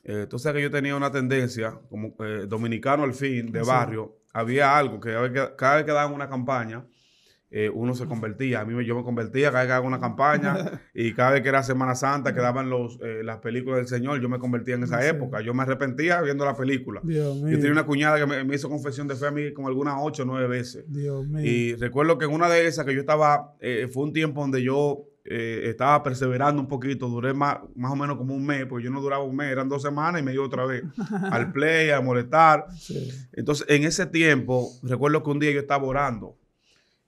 entonces eh, que yo tenía una tendencia, como eh, dominicano al fin, de barrio, había algo que cada vez que, daban una campaña, eh, uno se convertía. A mí yo me convertía cada vez que daban una campaña y cada vez que era Semana Santa daban los, eh, las películas del Señor, yo me convertía en esa época. Yo me arrepentía viendo la película. yo tenía una cuñada que me, hizo confesión de fe a mí como algunas ocho o nueve veces. Y recuerdo que en una de esas que yo estaba, eh, fue un tiempo donde yo eh, estaba perseverando un poquito, duré más, más o menos como un mes, porque yo no duraba un mes, eran dos semanas y me iba otra vez al play, a molestar. Entonces, en ese tiempo, recuerdo que un día yo estaba orando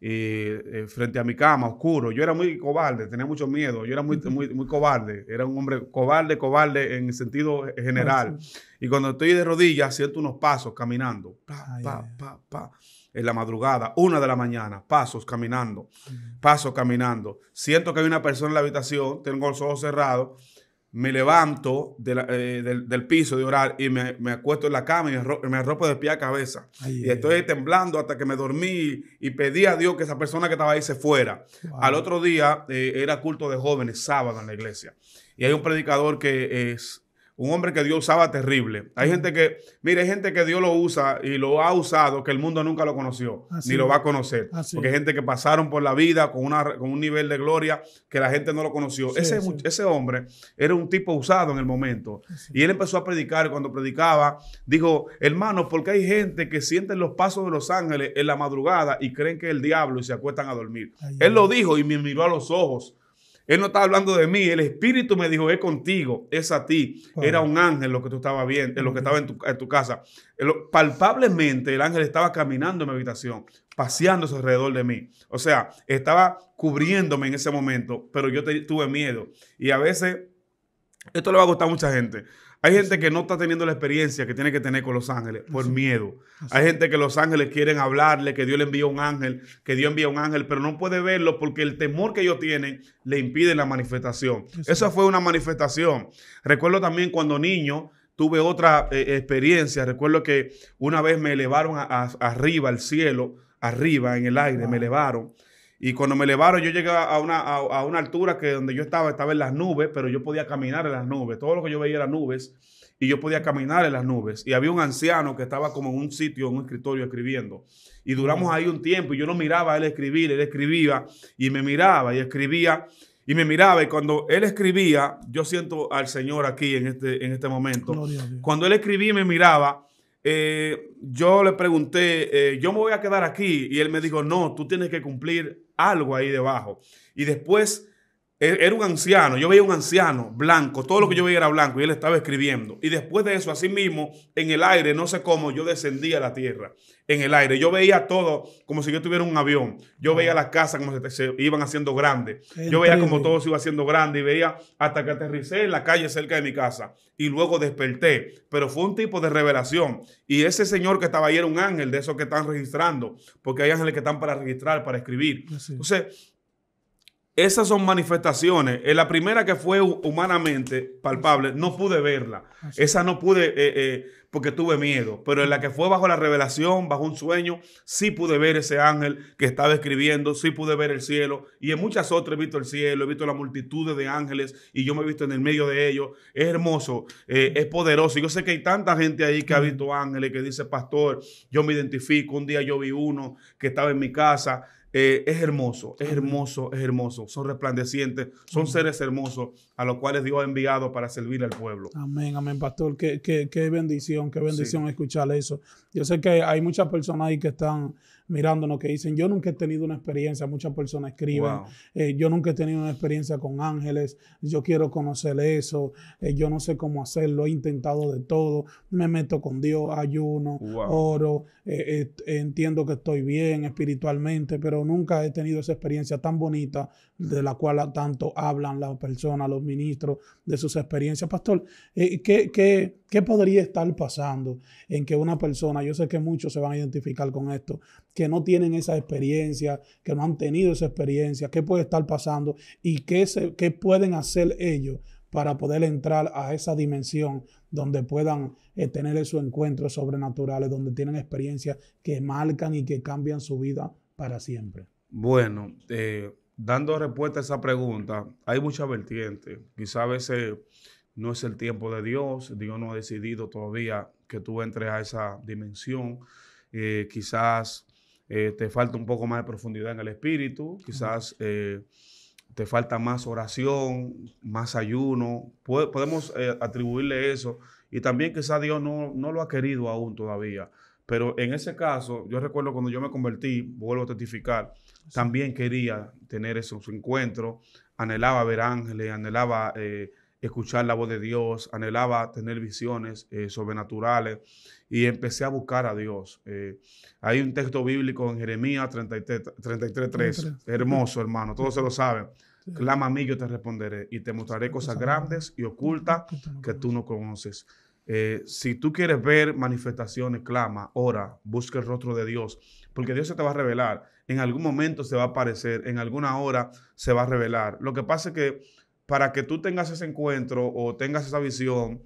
eh, eh, frente a mi cama, oscuro. Yo era muy cobarde, tenía mucho miedo, yo era muy, muy, cobarde, era un hombre cobarde, cobarde en el sentido general. Ah, y cuando estoy de rodillas, siento unos pasos caminando, pa, ah, pa, pa, pa en la madrugada, una de la mañana, pasos caminando, pasos caminando. Siento que hay una persona en la habitación, tengo los ojos cerrados, me levanto eh, del, piso de orar y me, acuesto en la cama y me, arropo de pie a cabeza. y estoy temblando hasta que me dormí y pedí a Dios que esa persona que estaba ahí se fuera. Al otro día eh, era culto de jóvenes, sábado en la iglesia. Y hay un predicador que es un hombre que Dios usaba terrible. Hay gente que, mire, hay gente que Dios lo usa y lo ha usado que el mundo nunca lo conoció, ni lo va a conocer. Porque hay gente que pasaron por la vida con, una, un nivel de gloria que la gente no lo conoció. ese, ese hombre era un tipo usado en el momento. Y él empezó a predicar. Cuando predicaba, dijo, hermano, porque hay gente que sienten los pasos de los ángeles en la madrugada y creen que es el diablo y se acuestan a dormir. él lo dijo y me miró a los ojos él no estaba hablando de mí, el Espíritu me dijo, es contigo, es a ti. Era un ángel lo que tú estabas viendo, lo que estaba en tu, casa. palpablemente el ángel estaba caminando en mi habitación, paseándose alrededor de mí. O sea, estaba cubriéndome en ese momento, pero yo tuve miedo. Y a veces, esto le va a gustar a mucha gente. Hay gente que no está teniendo la experiencia que tiene que tener con los ángeles por miedo. Hay gente que los ángeles quieren hablarle, que Dios le envía un ángel, que Dios envía un ángel, pero no puede verlo porque el temor que ellos tienen le impide la manifestación. Esa fue una manifestación. Recuerdo también cuando niño tuve otra eh, experiencia. Recuerdo que una vez me elevaron arriba al cielo, arriba en el aire, me elevaron y cuando me elevaron, yo llegaba a una, a, una, altura que donde yo estaba, estaba en las nubes, pero yo podía caminar en las nubes. Todo lo que yo veía eran nubes y yo podía caminar en las nubes. Y había un anciano que estaba como en un sitio, en un escritorio escribiendo. Y duramos ahí un tiempo y yo no miraba a él escribir, él escribía y me miraba y escribía y me miraba. Y cuando él escribía, yo siento al Señor aquí en este, en este momento. Cuando él escribía y me miraba, eh, yo le pregunté, eh, yo me voy a quedar aquí. Y él me dijo, no, tú tienes que cumplir algo ahí debajo. Y después e-, era un anciano, yo veía un anciano blanco, todo lo que yo veía era blanco y él estaba escribiendo. Y después de eso, así mismo, en el aire, no sé cómo, yo descendía a la tierra, en el aire. Yo veía todo como si yo tuviera un avión. Yo veía las casas como se, iban haciendo grandes. Yo veía como todo se iba haciendo grande y veía hasta que aterricé en la calle cerca de mi casa y luego desperté. Pero fue un tipo de revelación. Y ese señor que estaba ahí era un ángel de esos que están registrando, porque hay ángeles que están para registrar, para escribir. Entonces esas son manifestaciones. En eh, la primera que fue humanamente palpable, no pude verla. Esa no pude eh, eh, porque tuve miedo. Pero en la que fue bajo la revelación, bajo un sueño, sí pude ver ese ángel que estaba escribiendo, sí pude ver el cielo. Y en muchas otras he visto el cielo, he visto la multitud de ángeles y yo me he visto en el medio de ellos. Es hermoso, es poderoso. Y yo sé que hay tanta gente ahí que ha visto ángeles, que dice, pastor, yo me identifico. Un día yo vi uno que estaba en mi casa. Eh, es hermoso, es hermoso, es hermoso. Son resplandecientes, son seres hermosos a los cuales Dios ha enviado para servir al pueblo. Amén, amén, pastor. Qué, qué, bendición, qué bendición escuchar eso. Yo sé que hay muchas personas ahí que están mirándonos que dicen, yo nunca he tenido una experiencia, muchas personas escriben, eh, yo nunca he tenido una experiencia con ángeles, yo quiero conocer eso, eh, yo no sé cómo hacerlo, he intentado de todo, me meto con Dios, ayuno, oro, eh, entiendo que estoy bien espiritualmente, pero nunca he tenido esa experiencia tan bonita de la cual tanto hablan las personas, los ministros, de sus experiencias. Pastor, eh, ¿qué, podría estar pasando en que una persona, yo sé que muchos se van a identificar con esto, que no tienen esa experiencia, que no han tenido esa experiencia, qué puede estar pasando y qué, pueden hacer ellos para poder entrar a esa dimensión donde puedan eh, tener esos encuentros sobrenaturales, donde tienen experiencias que marcan y que cambian su vida para siempre? Bueno, eh, dando respuesta a esa pregunta, hay muchas vertientes. Quizás a veces no es el tiempo de Dios, Dios no ha decidido todavía que tú entres a esa dimensión. Eh, quizás eh, te falta un poco más de profundidad en el espíritu, quizás eh, te falta más oración, más ayuno. podemos atribuirle eso. Y también quizás Dios no, no lo ha querido aún todavía. Pero en ese caso, yo recuerdo cuando yo me convertí, vuelvo a testificar, también quería tener esos encuentros, anhelaba ver ángeles, anhelaba eh, escuchar la voz de Dios, anhelaba tener visiones eh, sobrenaturales y empecé a buscar a Dios. Eh. hay un texto bíblico en Jeremías 33.3, 33. hermoso hermano, todos se lo saben. Clama a mí, yo te responderé y te mostraré cosas grandes y ocultas que tú no conoces. Eh, si tú quieres ver manifestaciones, clama, ora, busca el rostro de Dios, porque Dios se te va a revelar. En algún momento se va a aparecer, en alguna hora se va a revelar. Lo que pasa es que para que tú tengas ese encuentro o tengas esa visión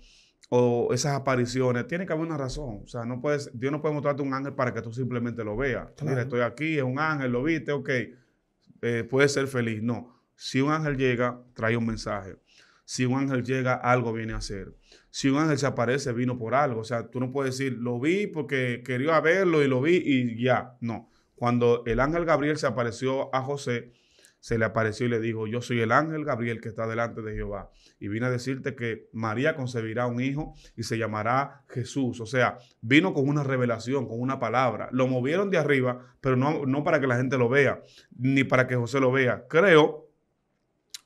o esas apariciones, tiene que haber una razón. O sea, no puedes, Dios no puede mostrarte un ángel para que tú simplemente lo veas. Mira, estoy aquí, es un ángel, lo viste, ok, eh, puedes ser feliz. No, si un ángel llega, trae un mensaje. Si un ángel llega, algo viene a hacer. Si un ángel se aparece, vino por algo. O sea, tú no puedes decir, lo vi porque quería verlo y lo vi y ya. No. Cuando el ángel Gabriel se apareció a José, se le apareció y le dijo, yo soy el ángel Gabriel que está delante de Jehová. Y vine a decirte que María concebirá un hijo y se llamará Jesús. O sea, vino con una revelación, con una palabra. Lo movieron de arriba, pero no, no para que la gente lo vea, ni para que José lo vea. Creo,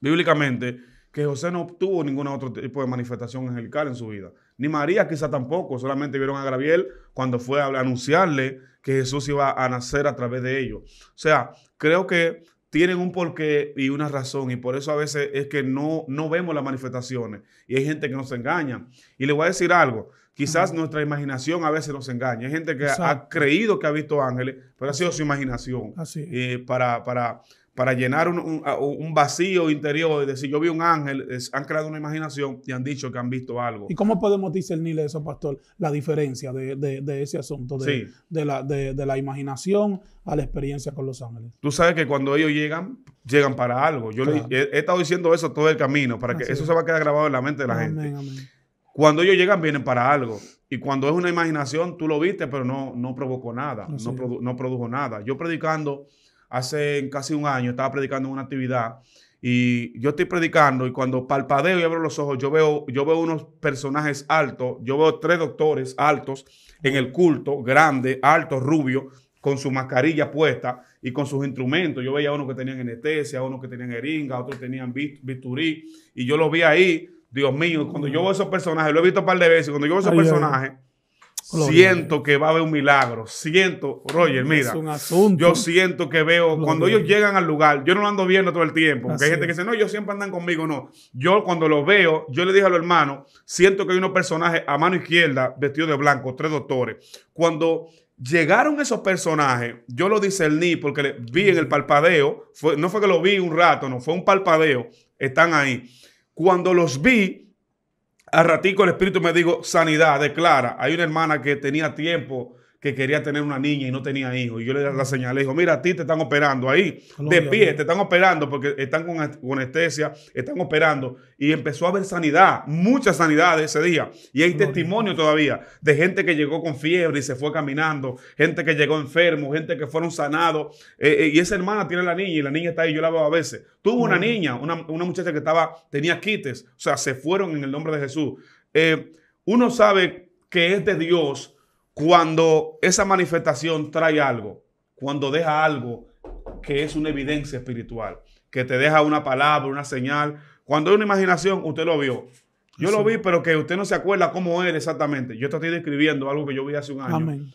bíblicamente, que José no obtuvo ningún otro tipo de manifestación angelical en su vida. Ni María quizá tampoco, solamente vieron a Gabriel cuando fue a anunciarle que Jesús iba a nacer a través de ellos. O sea, creo que tienen un porqué y una razón y por eso a veces es que no, no vemos las manifestaciones y hay gente que nos engaña. Y le voy a decir algo, quizás nuestra imaginación a veces nos engaña. Hay gente que ha creído que ha visto ángeles, pero ha sido su imaginación Así. Eh, para, para para llenar un, vacío interior, es decir, yo vi un ángel, han creado una imaginación y han dicho que han visto algo. ¿Y cómo podemos discernir eso, pastor? La diferencia de, ese asunto, de, de la, de la imaginación a la experiencia con los ángeles. Tú sabes que cuando ellos llegan, llegan para algo. Yo he, estado diciendo eso todo el camino, para que eso se va a quedar grabado en la mente de la gente. Cuando ellos llegan, vienen para algo. Y cuando es una imaginación, tú lo viste, pero no, no provocó nada, no, no produjo nada. Yo predicando hace casi un año estaba predicando una actividad y yo estoy predicando y cuando palpadeo y abro los ojos, yo veo, yo veo unos personajes altos, yo veo tres doctores altos en el culto, grande, alto, rubio, con su mascarilla puesta y con sus instrumentos. Yo veía a uno que tenían anestesia, uno que tenían jeringa, otros tenían bisturí y yo los vi ahí. Dios mío, cuando yo veo esos personajes, lo he visto un par de veces, cuando yo veo esos personajes, Siento que va a haber un milagro. Siento, Roger, mira. un Yo siento que veo, cuando ellos llegan al lugar, yo no lo ando viendo todo el tiempo. Porque hay gente que dice, no, ellos siempre andan conmigo. No. Yo cuando los veo, yo le dije a los hermanos, siento que hay unos personajes a mano izquierda vestidos de blanco, tres doctores. Cuando llegaron esos personajes, yo lo discerní porque le vi en el palpadeo. no fue que lo vi un rato, no, fue un palpadeo. Están ahí. Cuando los vi, a ratico el Espíritu me dijo, sanidad, declara. Hay una hermana que tenía tiempo que quería tener una niña y no tenía hijos. Y yo le la le dijo, mira, a ti te están operando ahí, de pie, te están operando porque están con, anestesia, están operando. Y empezó a haber sanidad, mucha sanidad ese día. Y hay testimonio todavía de gente que llegó con fiebre y se fue caminando, gente que llegó enfermo, gente que fueron sanados. Eh, eh, y esa hermana tiene la niña y la niña está ahí, yo la veo a veces. Tuvo una niña, una, muchacha que estaba, tenía quites, o sea, se fueron en el nombre de Jesús. Eh, uno sabe que es de Dios cuando esa manifestación trae algo, cuando deja algo que es una evidencia espiritual, que te deja una palabra, una señal. Cuando hay una imaginación, usted lo vio. Yo lo vi, pero que usted no se acuerda cómo era exactamente. Yo te estoy describiendo algo que yo vi hace un año.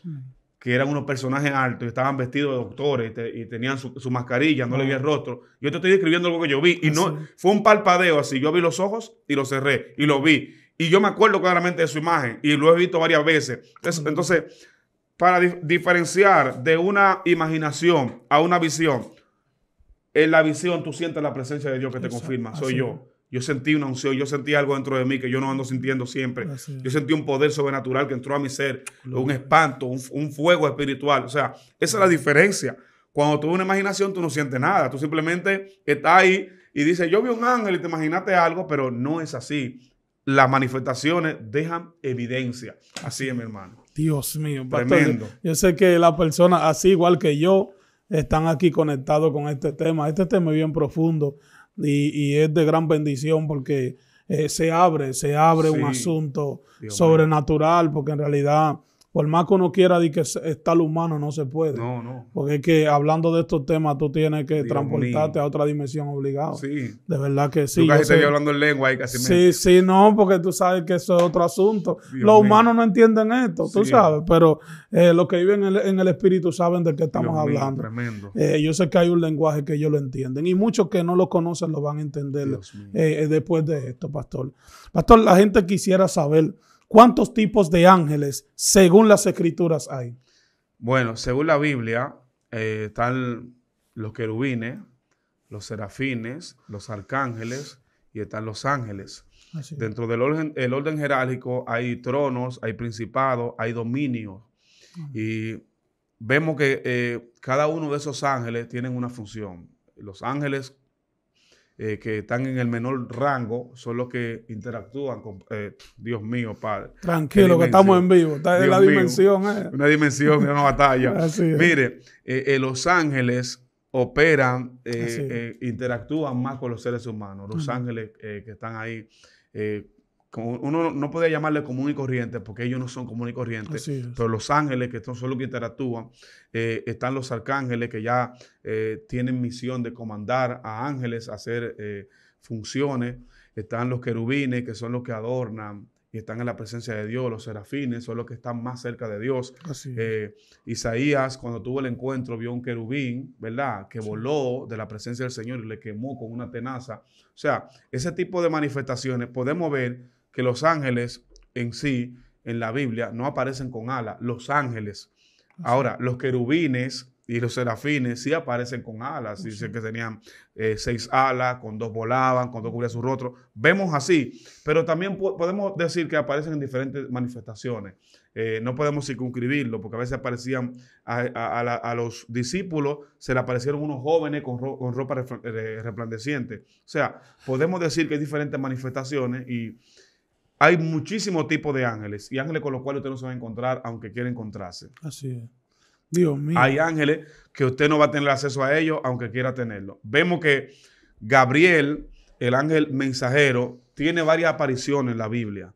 Que eran unos personajes altos y estaban vestidos de doctores y, tenían su, mascarilla, no le vi el rostro. Yo te estoy describiendo algo que yo vi y no fue un palpadeo así. Yo vi los ojos y los cerré y lo vi y yo me acuerdo claramente de su imagen y lo he visto varias veces. Entonces, para diferenciar de una imaginación a una visión, en la visión tú sientes la presencia de Dios que te confirma, soy yo. Yo sentí una unción, yo sentí algo dentro de mí que yo no ando sintiendo siempre. Yo sentí un poder sobrenatural que entró a mi ser, un espanto, un, fuego espiritual. O sea, esa es la diferencia. Cuando tú una imaginación, tú no sientes nada. Tú simplemente estás ahí y dices, yo vi un ángel y te imaginaste algo, pero no es así las manifestaciones dejan evidencia. Así es, mi hermano. Dios mío, Tremendo. Yo, sé que las personas, así igual que yo, están aquí conectados con este tema. Este tema es bien profundo y, es de gran bendición porque eh, se abre, se abre un asunto sobrenatural, porque en realidad por más que uno quiera decir que está lo humano, no se puede. No, no. Porque es que hablando de estos temas, tú tienes que transportarte a otra dimensión obligado. Sí. De verdad que sí. Tú casi hablando en lengua ahí casi Sí, sí, no, porque tú sabes que eso es otro asunto. los humanos no entienden esto, tú sabes, pero eh, los que viven en el, espíritu saben de qué estamos hablando. tremendo. Eh, yo sé que hay un lenguaje que ellos lo entienden y muchos que no lo conocen lo van a entender eh, después de esto, pastor. Pastor, la gente quisiera saber ¿Cuántos tipos de ángeles según las escrituras hay? Bueno, según la Biblia, eh, están los querubines, los serafines, los arcángeles y están los ángeles. Dentro del orden, orden jerárquico hay tronos, hay principados, hay dominios. Y vemos que eh, cada uno de esos ángeles tienen una función. Los ángeles eh, que están en el menor rango son los que interactúan con... Eh, Dios mío, Padre. Tranquilo, que estamos en vivo. Está en la dimensión. eh. Una dimensión, una batalla. Mire, eh, los ángeles operan, interactúan más con los seres humanos. Los ángeles que están ahí uno no podía llamarle común y corriente porque ellos no son común y corriente, pero los ángeles que son los que interactúan, eh, están los arcángeles que ya eh, tienen misión de comandar a ángeles, a hacer eh, funciones, están los querubines que son los que adornan y están en la presencia de Dios, los serafines son los que están más cerca de Dios. Isaías cuando tuvo el encuentro vio un querubín, ¿verdad? Que voló de la presencia del Señor y le quemó con una tenaza. O sea, ese tipo de manifestaciones podemos ver que los ángeles en sí, en la Biblia, no aparecen con alas, los ángeles. Ahora, los querubines y los serafines sí aparecen con alas. Sí. Dicen que tenían eh, seis alas, con dos volaban, con dos cubrían su rostro. Vemos así, pero también podemos decir que aparecen en diferentes manifestaciones. Eh, no podemos circunscribirlo, porque a veces aparecían a, los discípulos, se le aparecieron unos jóvenes con, ropa eh, resplandeciente. O sea, podemos decir que hay diferentes manifestaciones y hay muchísimos tipos de ángeles y ángeles con los cuales usted no se va a encontrar aunque quiera encontrarse. Así es. Dios mío. Hay ángeles que usted no va a tener acceso a ellos aunque quiera tenerlo. Vemos que Gabriel, el ángel mensajero, tiene varias apariciones en la Biblia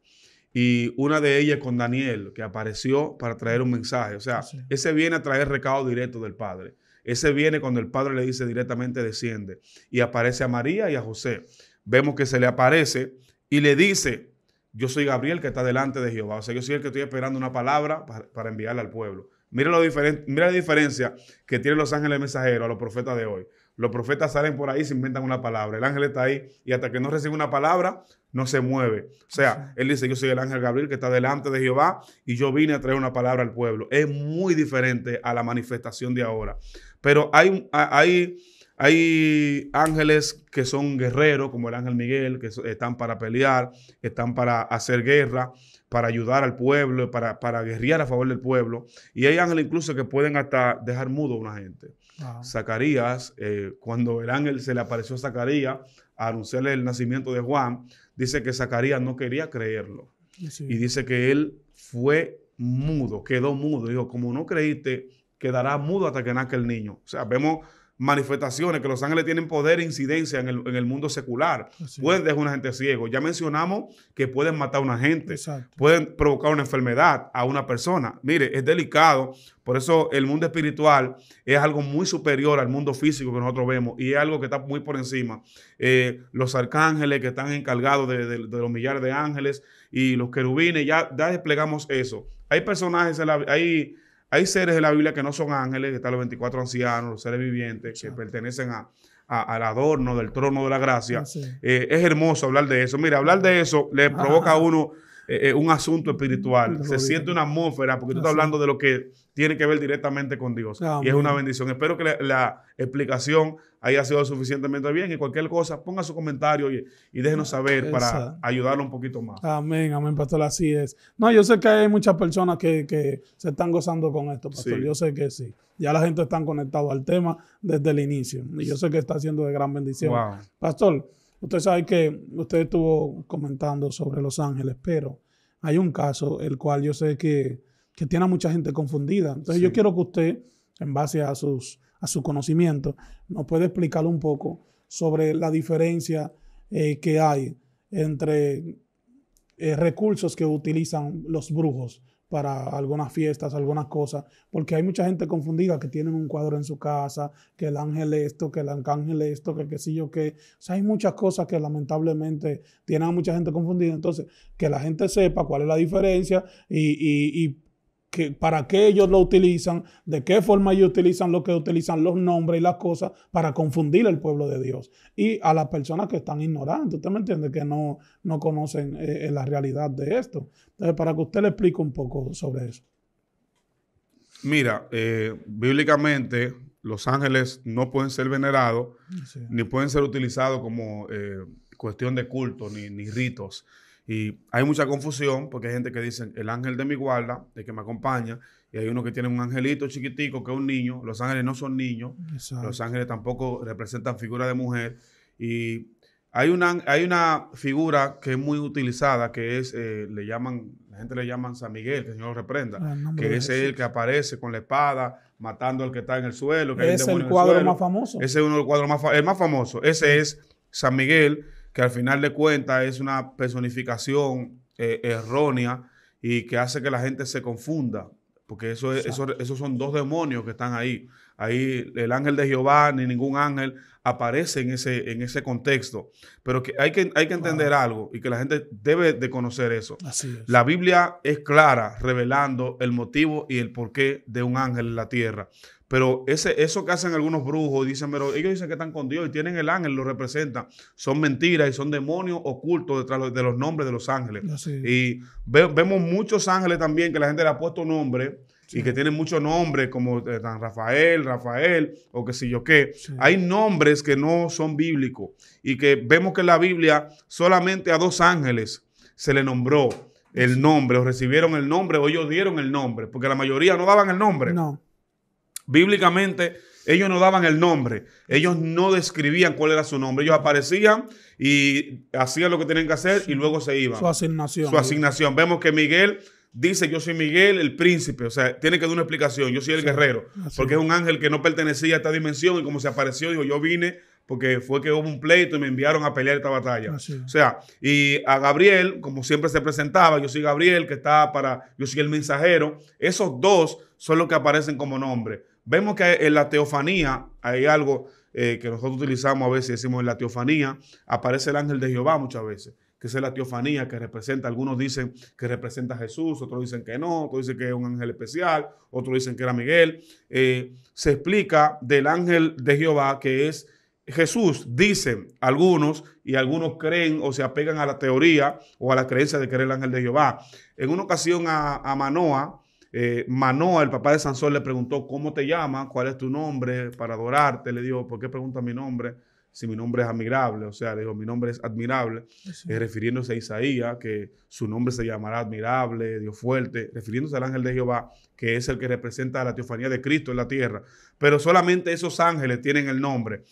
y una de ellas con Daniel, que apareció para traer un mensaje. O sea, ese viene a traer recado directo del Padre. Ese viene cuando el Padre le dice directamente desciende y aparece a María y a José. Vemos que se le aparece y le dice, yo soy Gabriel que está delante de Jehová. O sea, yo soy el que estoy esperando una palabra para, para enviarla al pueblo. Mira, lo mira la diferencia que tienen los ángeles mensajeros a los profetas de hoy. Los profetas salen por ahí, se inventan una palabra. El ángel está ahí y hasta que no recibe una palabra, no se mueve. O sea, él dice, yo soy el ángel Gabriel que está delante de Jehová y yo vine a traer una palabra al pueblo. Es muy diferente a la manifestación de ahora. Pero hay, hay hay ángeles que son guerreros, como el ángel Miguel, que están para pelear, están para hacer guerra, para ayudar al pueblo, para, para guerrear a favor del pueblo. Y hay ángeles incluso que pueden hasta dejar mudo a una gente. Ah. Zacarías, eh, cuando el ángel se le apareció a Zacarías a anunciarle el nacimiento de Juan, dice que Zacarías no quería creerlo. Y dice que él fue mudo, quedó mudo. Dijo, como no creíste, quedará mudo hasta que nazca el niño. O sea, vemos manifestaciones que los ángeles tienen poder e incidencia en el, mundo secular. pueden dejar una gente ciego. Ya mencionamos que pueden matar a una gente, pueden provocar una enfermedad a una persona. Mire, es delicado. Por eso el mundo espiritual es algo muy superior al mundo físico que nosotros vemos y es algo que está muy por encima. Eh, los arcángeles que están encargados de, los millares de ángeles y los querubines, ya, ya desplegamos eso. Hay personajes, hay hay seres de la Biblia que no son ángeles, que están los 24 ancianos, los seres vivientes, que pertenecen al adorno del trono de la gracia. Eh, es hermoso hablar de eso. Mira, hablar de eso le provoca a uno eh, eh, un asunto espiritual. se siente una atmósfera porque tú estás hablando de lo que tiene que ver directamente con Dios. Y es una bendición. Espero que la, explicación haya sido suficientemente bien. Y cualquier cosa, ponga su comentario y, déjenos saber para ayudarlo un poquito más. Amén, amén, pastor. Así es. No, yo sé que hay muchas personas que, se están gozando con esto, pastor. Yo sé que sí. Ya la gente está conectada al tema desde el inicio. Y yo sé que está siendo de gran bendición. Pastor. Usted sabe que usted estuvo comentando sobre Los Ángeles, pero hay un caso el cual yo sé que, tiene a mucha gente confundida. Entonces yo quiero que usted, en base a, sus, a su conocimiento, nos pueda explicar un poco sobre la diferencia eh, que hay entre eh, recursos que utilizan los brujos para algunas fiestas, algunas cosas, porque hay mucha gente confundida que tienen un cuadro en su casa, que el ángel esto, que el arcángel esto, que qué sé yo qué. O sea, hay muchas cosas que lamentablemente tienen a mucha gente confundida. Entonces, que la gente sepa cuál es la diferencia y, y, y para qué ellos lo utilizan, de qué forma ellos utilizan lo que utilizan los nombres y las cosas para confundir al pueblo de Dios y a las personas que están ignorantes. Usted me entiende que no, no conocen eh, eh, la realidad de esto. Entonces, para que usted le explique un poco sobre eso. Mira, eh, bíblicamente los ángeles no pueden ser venerados ni pueden ser utilizados como cuestión de culto ni, ni ritos. Y hay mucha confusión porque hay gente que dice el ángel de mi guarda, el que me acompaña, y hay uno que tiene un angelito chiquitico que es un niño. Los ángeles no son niños, los ángeles tampoco representan figura de mujer. Y hay una, hay una figura que es muy utilizada, que es, eh, le llaman, la gente le llaman San Miguel, que el Señor lo reprenda, que es el que aparece con la espada matando al que está en el suelo. Que es el cuadro más famoso. Ese es uno de los más, el más famoso. Ese es San Miguel que al final de cuentas es una personificación eh, errónea y que hace que la gente se confunda, porque eso, esos son dos demonios que están ahí. Ahí el ángel de Jehová ni ningún ángel aparece en ese, en ese contexto. Pero que hay, que hay que entender algo y que la gente debe de conocer eso. La Biblia es clara revelando el motivo y el porqué de un ángel en la tierra. Pero ese, eso que hacen algunos brujos, dicen, pero ellos dicen que están con Dios y tienen el ángel, lo representan. Son mentiras y son demonios ocultos detrás de los nombres de los ángeles. Y vemos muchos ángeles también que la gente le ha puesto nombre y que tienen muchos nombres, como eh, Rafael, Rafael o qué sé yo qué. Hay nombres que no son bíblicos y que vemos que en la Biblia solamente a dos ángeles se le nombró el nombre, o recibieron el nombre, o ellos dieron el nombre, porque la mayoría no daban el nombre. No. Bíblicamente, ellos no daban el nombre, ellos no describían cuál era su nombre, ellos aparecían y hacían lo que tenían que hacer y luego se iban. Su asignación. Su asignación. Vemos que Miguel dice, yo soy Miguel el príncipe, o sea, tiene que dar una explicación, yo soy el guerrero, porque es un ángel que no pertenecía a esta dimensión y como se apareció, dijo, yo vine porque fue que hubo un pleito y me enviaron a pelear esta batalla. O sea, y a Gabriel, como siempre se presentaba, yo soy Gabriel, que está para, yo soy el mensajero, esos dos son los que aparecen como nombre vemos que en la teofanía hay algo eh, que nosotros utilizamos a veces, decimos en la teofanía, aparece el ángel de Jehová muchas veces, que es la teofanía que representa, algunos dicen que representa a Jesús, otros dicen que no, otros dicen que es un ángel especial, otros dicen que era Miguel. Eh, se explica del ángel de Jehová que es Jesús, dicen algunos, y algunos creen o se apegan a la teoría o a la creencia de que era el ángel de Jehová. En una ocasión a, a Manoa, eh, el papá de Sansón, le preguntó, ¿cómo te llamas? ¿Cuál es tu nombre? Para adorarte, le dijo, ¿por qué preguntas mi nombre? Si mi nombre es admirable, o sea, le dijo, mi nombre es admirable, eh, refiriéndose a Isaías, que su nombre se llamará admirable, Dios fuerte, refiriéndose al ángel de Jehová, que es el que representa la teofanía de Cristo en la tierra. Pero solamente esos ángeles tienen el nombre.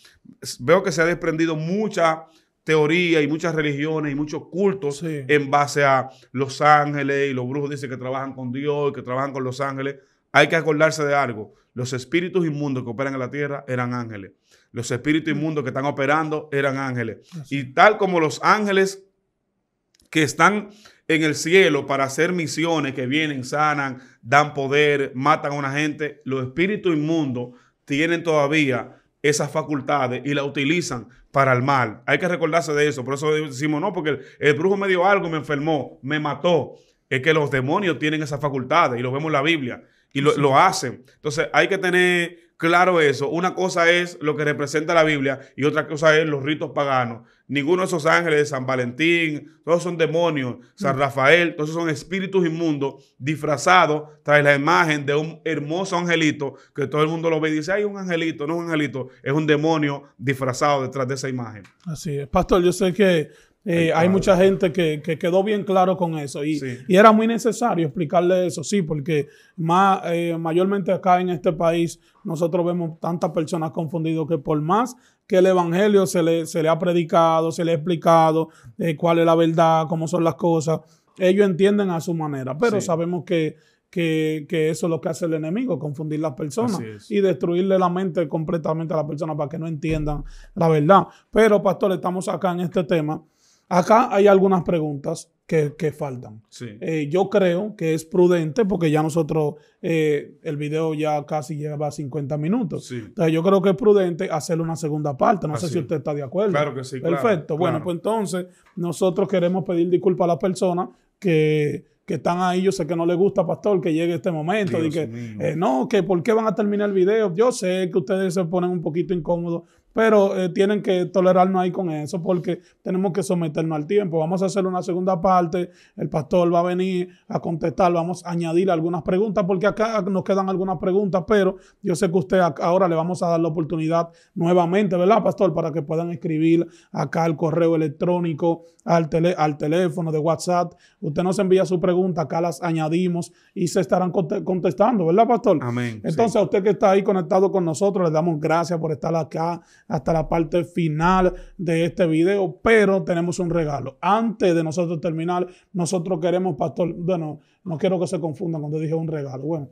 Veo que se ha desprendido mucha teoría y muchas religiones y muchos cultos en base a los ángeles y los brujos dicen que trabajan con Dios y que trabajan con los ángeles. Hay que acordarse de algo. Los espíritus inmundos que operan en la tierra eran ángeles. Los espíritus mm. inmundos que están operando eran ángeles. Y tal como los ángeles que están en el cielo para hacer misiones, que vienen, sanan, dan poder, matan a una gente, los espíritus inmundos tienen todavía esas facultades y la utilizan para el mal. Hay que recordarse de eso. Por eso decimos, no, porque el, brujo me dio algo, me enfermó, me mató. Es que los demonios tienen esas facultades y lo vemos en la Biblia y lo hacen. Entonces hay que tener claro eso. Una cosa es lo que representa la Biblia y otra cosa es los ritos paganos. Ninguno de esos ángeles de San Valentín, todos son demonios, San mm. Rafael, todos son espíritus inmundos disfrazados tras la imagen de un hermoso angelito que todo el mundo lo ve y dice, hay un angelito, no un angelito, es un demonio disfrazado detrás de esa imagen. Así es. Pastor, yo sé que eh, hay mucha gente que, quedó bien claro con eso y, era muy necesario explicarle eso, sí, porque eh, mayormente acá en este país nosotros vemos tantas personas confundidas que por más que el Evangelio se le, se ha predicado, se le ha explicado eh, cuál es la verdad, cómo son las cosas, ellos entienden a su manera, pero sabemos que, que, eso es lo que hace el enemigo, confundir las personas y destruirle la mente completamente a las personas para que no entiendan la verdad. Pero, pastor, estamos acá en este tema Acá hay algunas preguntas que, faltan. Eh, yo creo que es prudente porque ya nosotros, eh, el video ya casi lleva 50 minutos. Entonces yo creo que es prudente hacer una segunda parte. No sé si usted está de acuerdo. Claro que sí. Perfecto. bueno, pues entonces nosotros queremos pedir disculpas a las personas que, están ahí, yo sé que no les gusta, pastor, que llegue este momento, y que eh, no, que por qué van a terminar el video. Yo sé que ustedes se ponen un poquito incómodos, pero eh, tienen que tolerarnos ahí con eso porque tenemos que someternos al tiempo. Vamos a hacer una segunda parte, el pastor va a venir a contestar, vamos a añadir algunas preguntas porque acá nos quedan algunas preguntas, pero yo sé que usted ahora le vamos a dar la oportunidad nuevamente, ¿verdad, pastor? Para que puedan escribir acá el correo electrónico, al, al teléfono de WhatsApp. Usted nos envía su pregunta, acá las añadimos y se estarán contestando, ¿verdad, pastor? Amén. Entonces, a usted que está ahí conectado con nosotros, le damos gracias por estar acá hasta la parte final de este video, pero tenemos un regalo. Antes de nosotros terminar, nosotros queremos, pastor, bueno, no quiero que se confundan cuando dije un regalo. Bueno,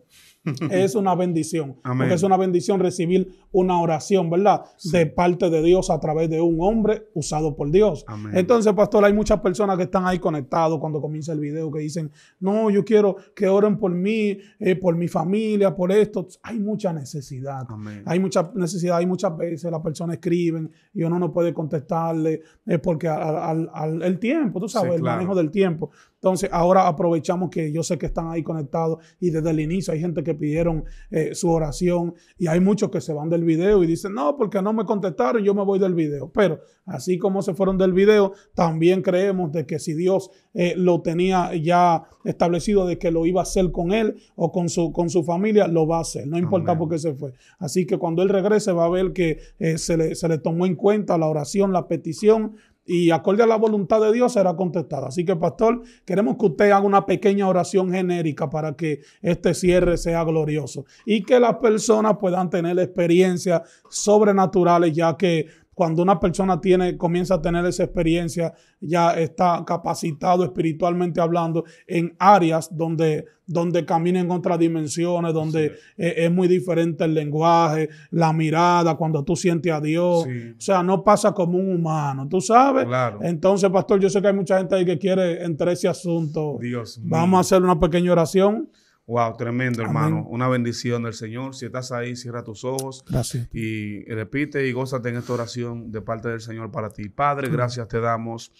es una bendición. Porque es una bendición recibir una oración, ¿verdad? De parte de Dios a través de un hombre usado por Dios. Entonces, pastor, hay muchas personas que están ahí conectados cuando comienza el video que dicen, no, yo quiero que oren por mí, eh, por mi familia, por esto. Hay mucha necesidad. Hay mucha necesidad. Hay muchas veces las personas escriben y uno no puede contestarle eh, porque al, el tiempo, tú sabes, el manejo del tiempo. Entonces, ahora aprovechamos que yo sé que están ahí conectados y desde el inicio hay gente que pidieron eh, su oración y hay muchos que se van del video y dicen, no, porque no me contestaron, yo me voy del video. Pero así como se fueron del video, también creemos de que si Dios eh, lo tenía ya establecido de que lo iba a hacer con él o con su, con su familia, lo va a hacer, no importa por qué se fue. Así que cuando él regrese va a ver que eh, se, le, se le tomó en cuenta la oración, la petición y acorde a la voluntad de Dios será contestada. Así que, pastor, queremos que usted haga una pequeña oración genérica para que este cierre sea glorioso y que las personas puedan tener experiencias sobrenaturales, ya que cuando una persona tiene, comienza a tener esa experiencia, ya está capacitado espiritualmente hablando en áreas donde, donde camina en otras dimensiones, donde e, es, muy diferente el lenguaje, la mirada, cuando tú sientes a Dios. O sea, no pasa como un humano, ¿tú sabes? Entonces, pastor, yo sé que hay mucha gente ahí que quiere entrar ese asunto. Dios Vamos a hacer una pequeña oración. Wow, tremendo, hermano. Una bendición del Señor. Si estás ahí, cierra tus ojos. Gracias. Y repite y gózate en esta oración de parte del Señor para ti. Padre, gracias te damos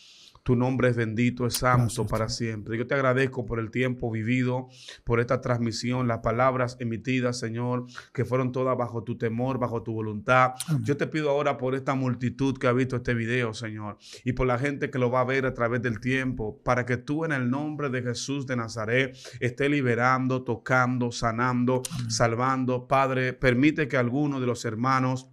tu nombre es bendito, es santo para siempre. Yo te agradezco por el tiempo vivido, por esta transmisión, las palabras emitidas, Señor, que fueron todas bajo tu temor, bajo tu voluntad. Yo te pido ahora por esta multitud que ha visto este video, Señor, y por la gente que lo va a ver a través del tiempo, para que tú en el nombre de Jesús de Nazaret esté liberando, tocando, sanando, salvando. Padre, permite que alguno de los hermanos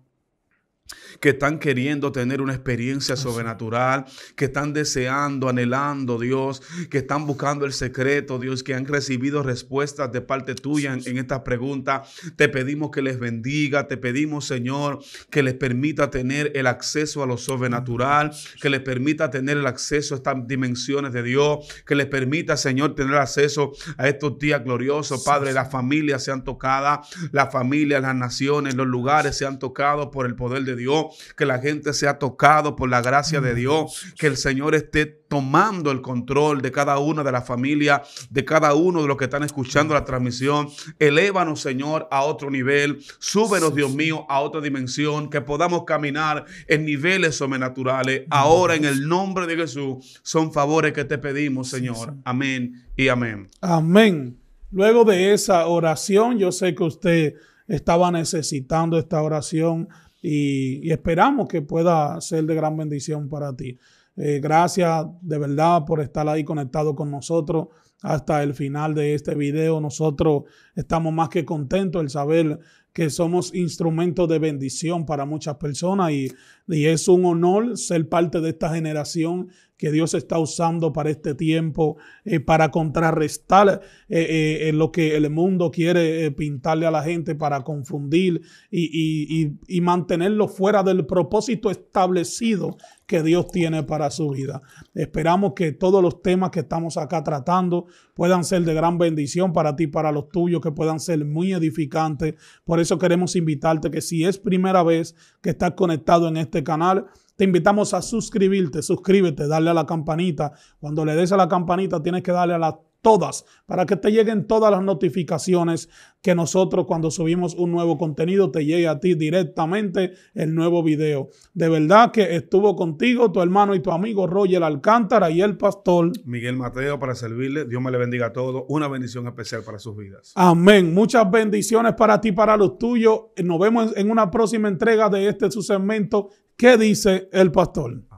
que están queriendo tener una experiencia sobrenatural, que están deseando, anhelando, Dios, que están buscando el secreto, Dios, que han recibido respuestas de parte tuya en, esta pregunta. Te pedimos que les bendiga, te pedimos, Señor, que les permita tener el acceso a lo sobrenatural, que les permita tener el acceso a estas dimensiones de Dios, que les permita, Señor, tener acceso a estos días gloriosos. Padre, las familias han tocado, las familias, las naciones, los lugares se han tocado por el poder de Dios que la gente sea tocado por la gracia de mm. Dios, que el Señor esté tomando el control de cada una de las familias, de cada uno de los que están escuchando la transmisión. Elévanos, Señor, a otro nivel. Súbenos, Dios mío, a otra dimensión, que podamos caminar en niveles sobrenaturales. Mm. Ahora, en el nombre de Jesús, son favores que te pedimos, Señor. Amén y amén. Amén. Luego de esa oración, yo sé que usted estaba necesitando esta oración y, esperamos que pueda ser de gran bendición para ti. Eh, gracias de verdad por estar ahí conectado con nosotros hasta el final de este video. Nosotros estamos más que contentos el saber que somos instrumentos de bendición para muchas personas y, y, es un honor ser parte de esta generación que Dios está usando para este tiempo, eh, para contrarrestar eh, eh, lo que el mundo quiere pintarle a la gente, para confundir y, y, mantenerlo fuera del propósito establecido que Dios tiene para su vida. Esperamos que todos los temas que estamos acá tratando puedan ser de gran bendición para ti, para los tuyos, que puedan ser muy edificantes. Por eso queremos invitarte que si es primera vez que estás conectado en este canal, te invitamos a suscribirte, suscríbete, darle a la campanita. Cuando le des a la campanita, tienes que darle a la todas, para que te lleguen todas las notificaciones que nosotros cuando subimos un nuevo contenido te llegue a ti directamente el nuevo video. De verdad que estuvo contigo tu hermano y tu amigo Roger Alcántara y el pastor Miguel Mateo para servirle. Dios me le bendiga a todos. Una bendición especial para sus vidas. Amén. Muchas bendiciones para ti, para los tuyos. Nos vemos en una próxima entrega de este su segmento. ¿Qué dice el pastor?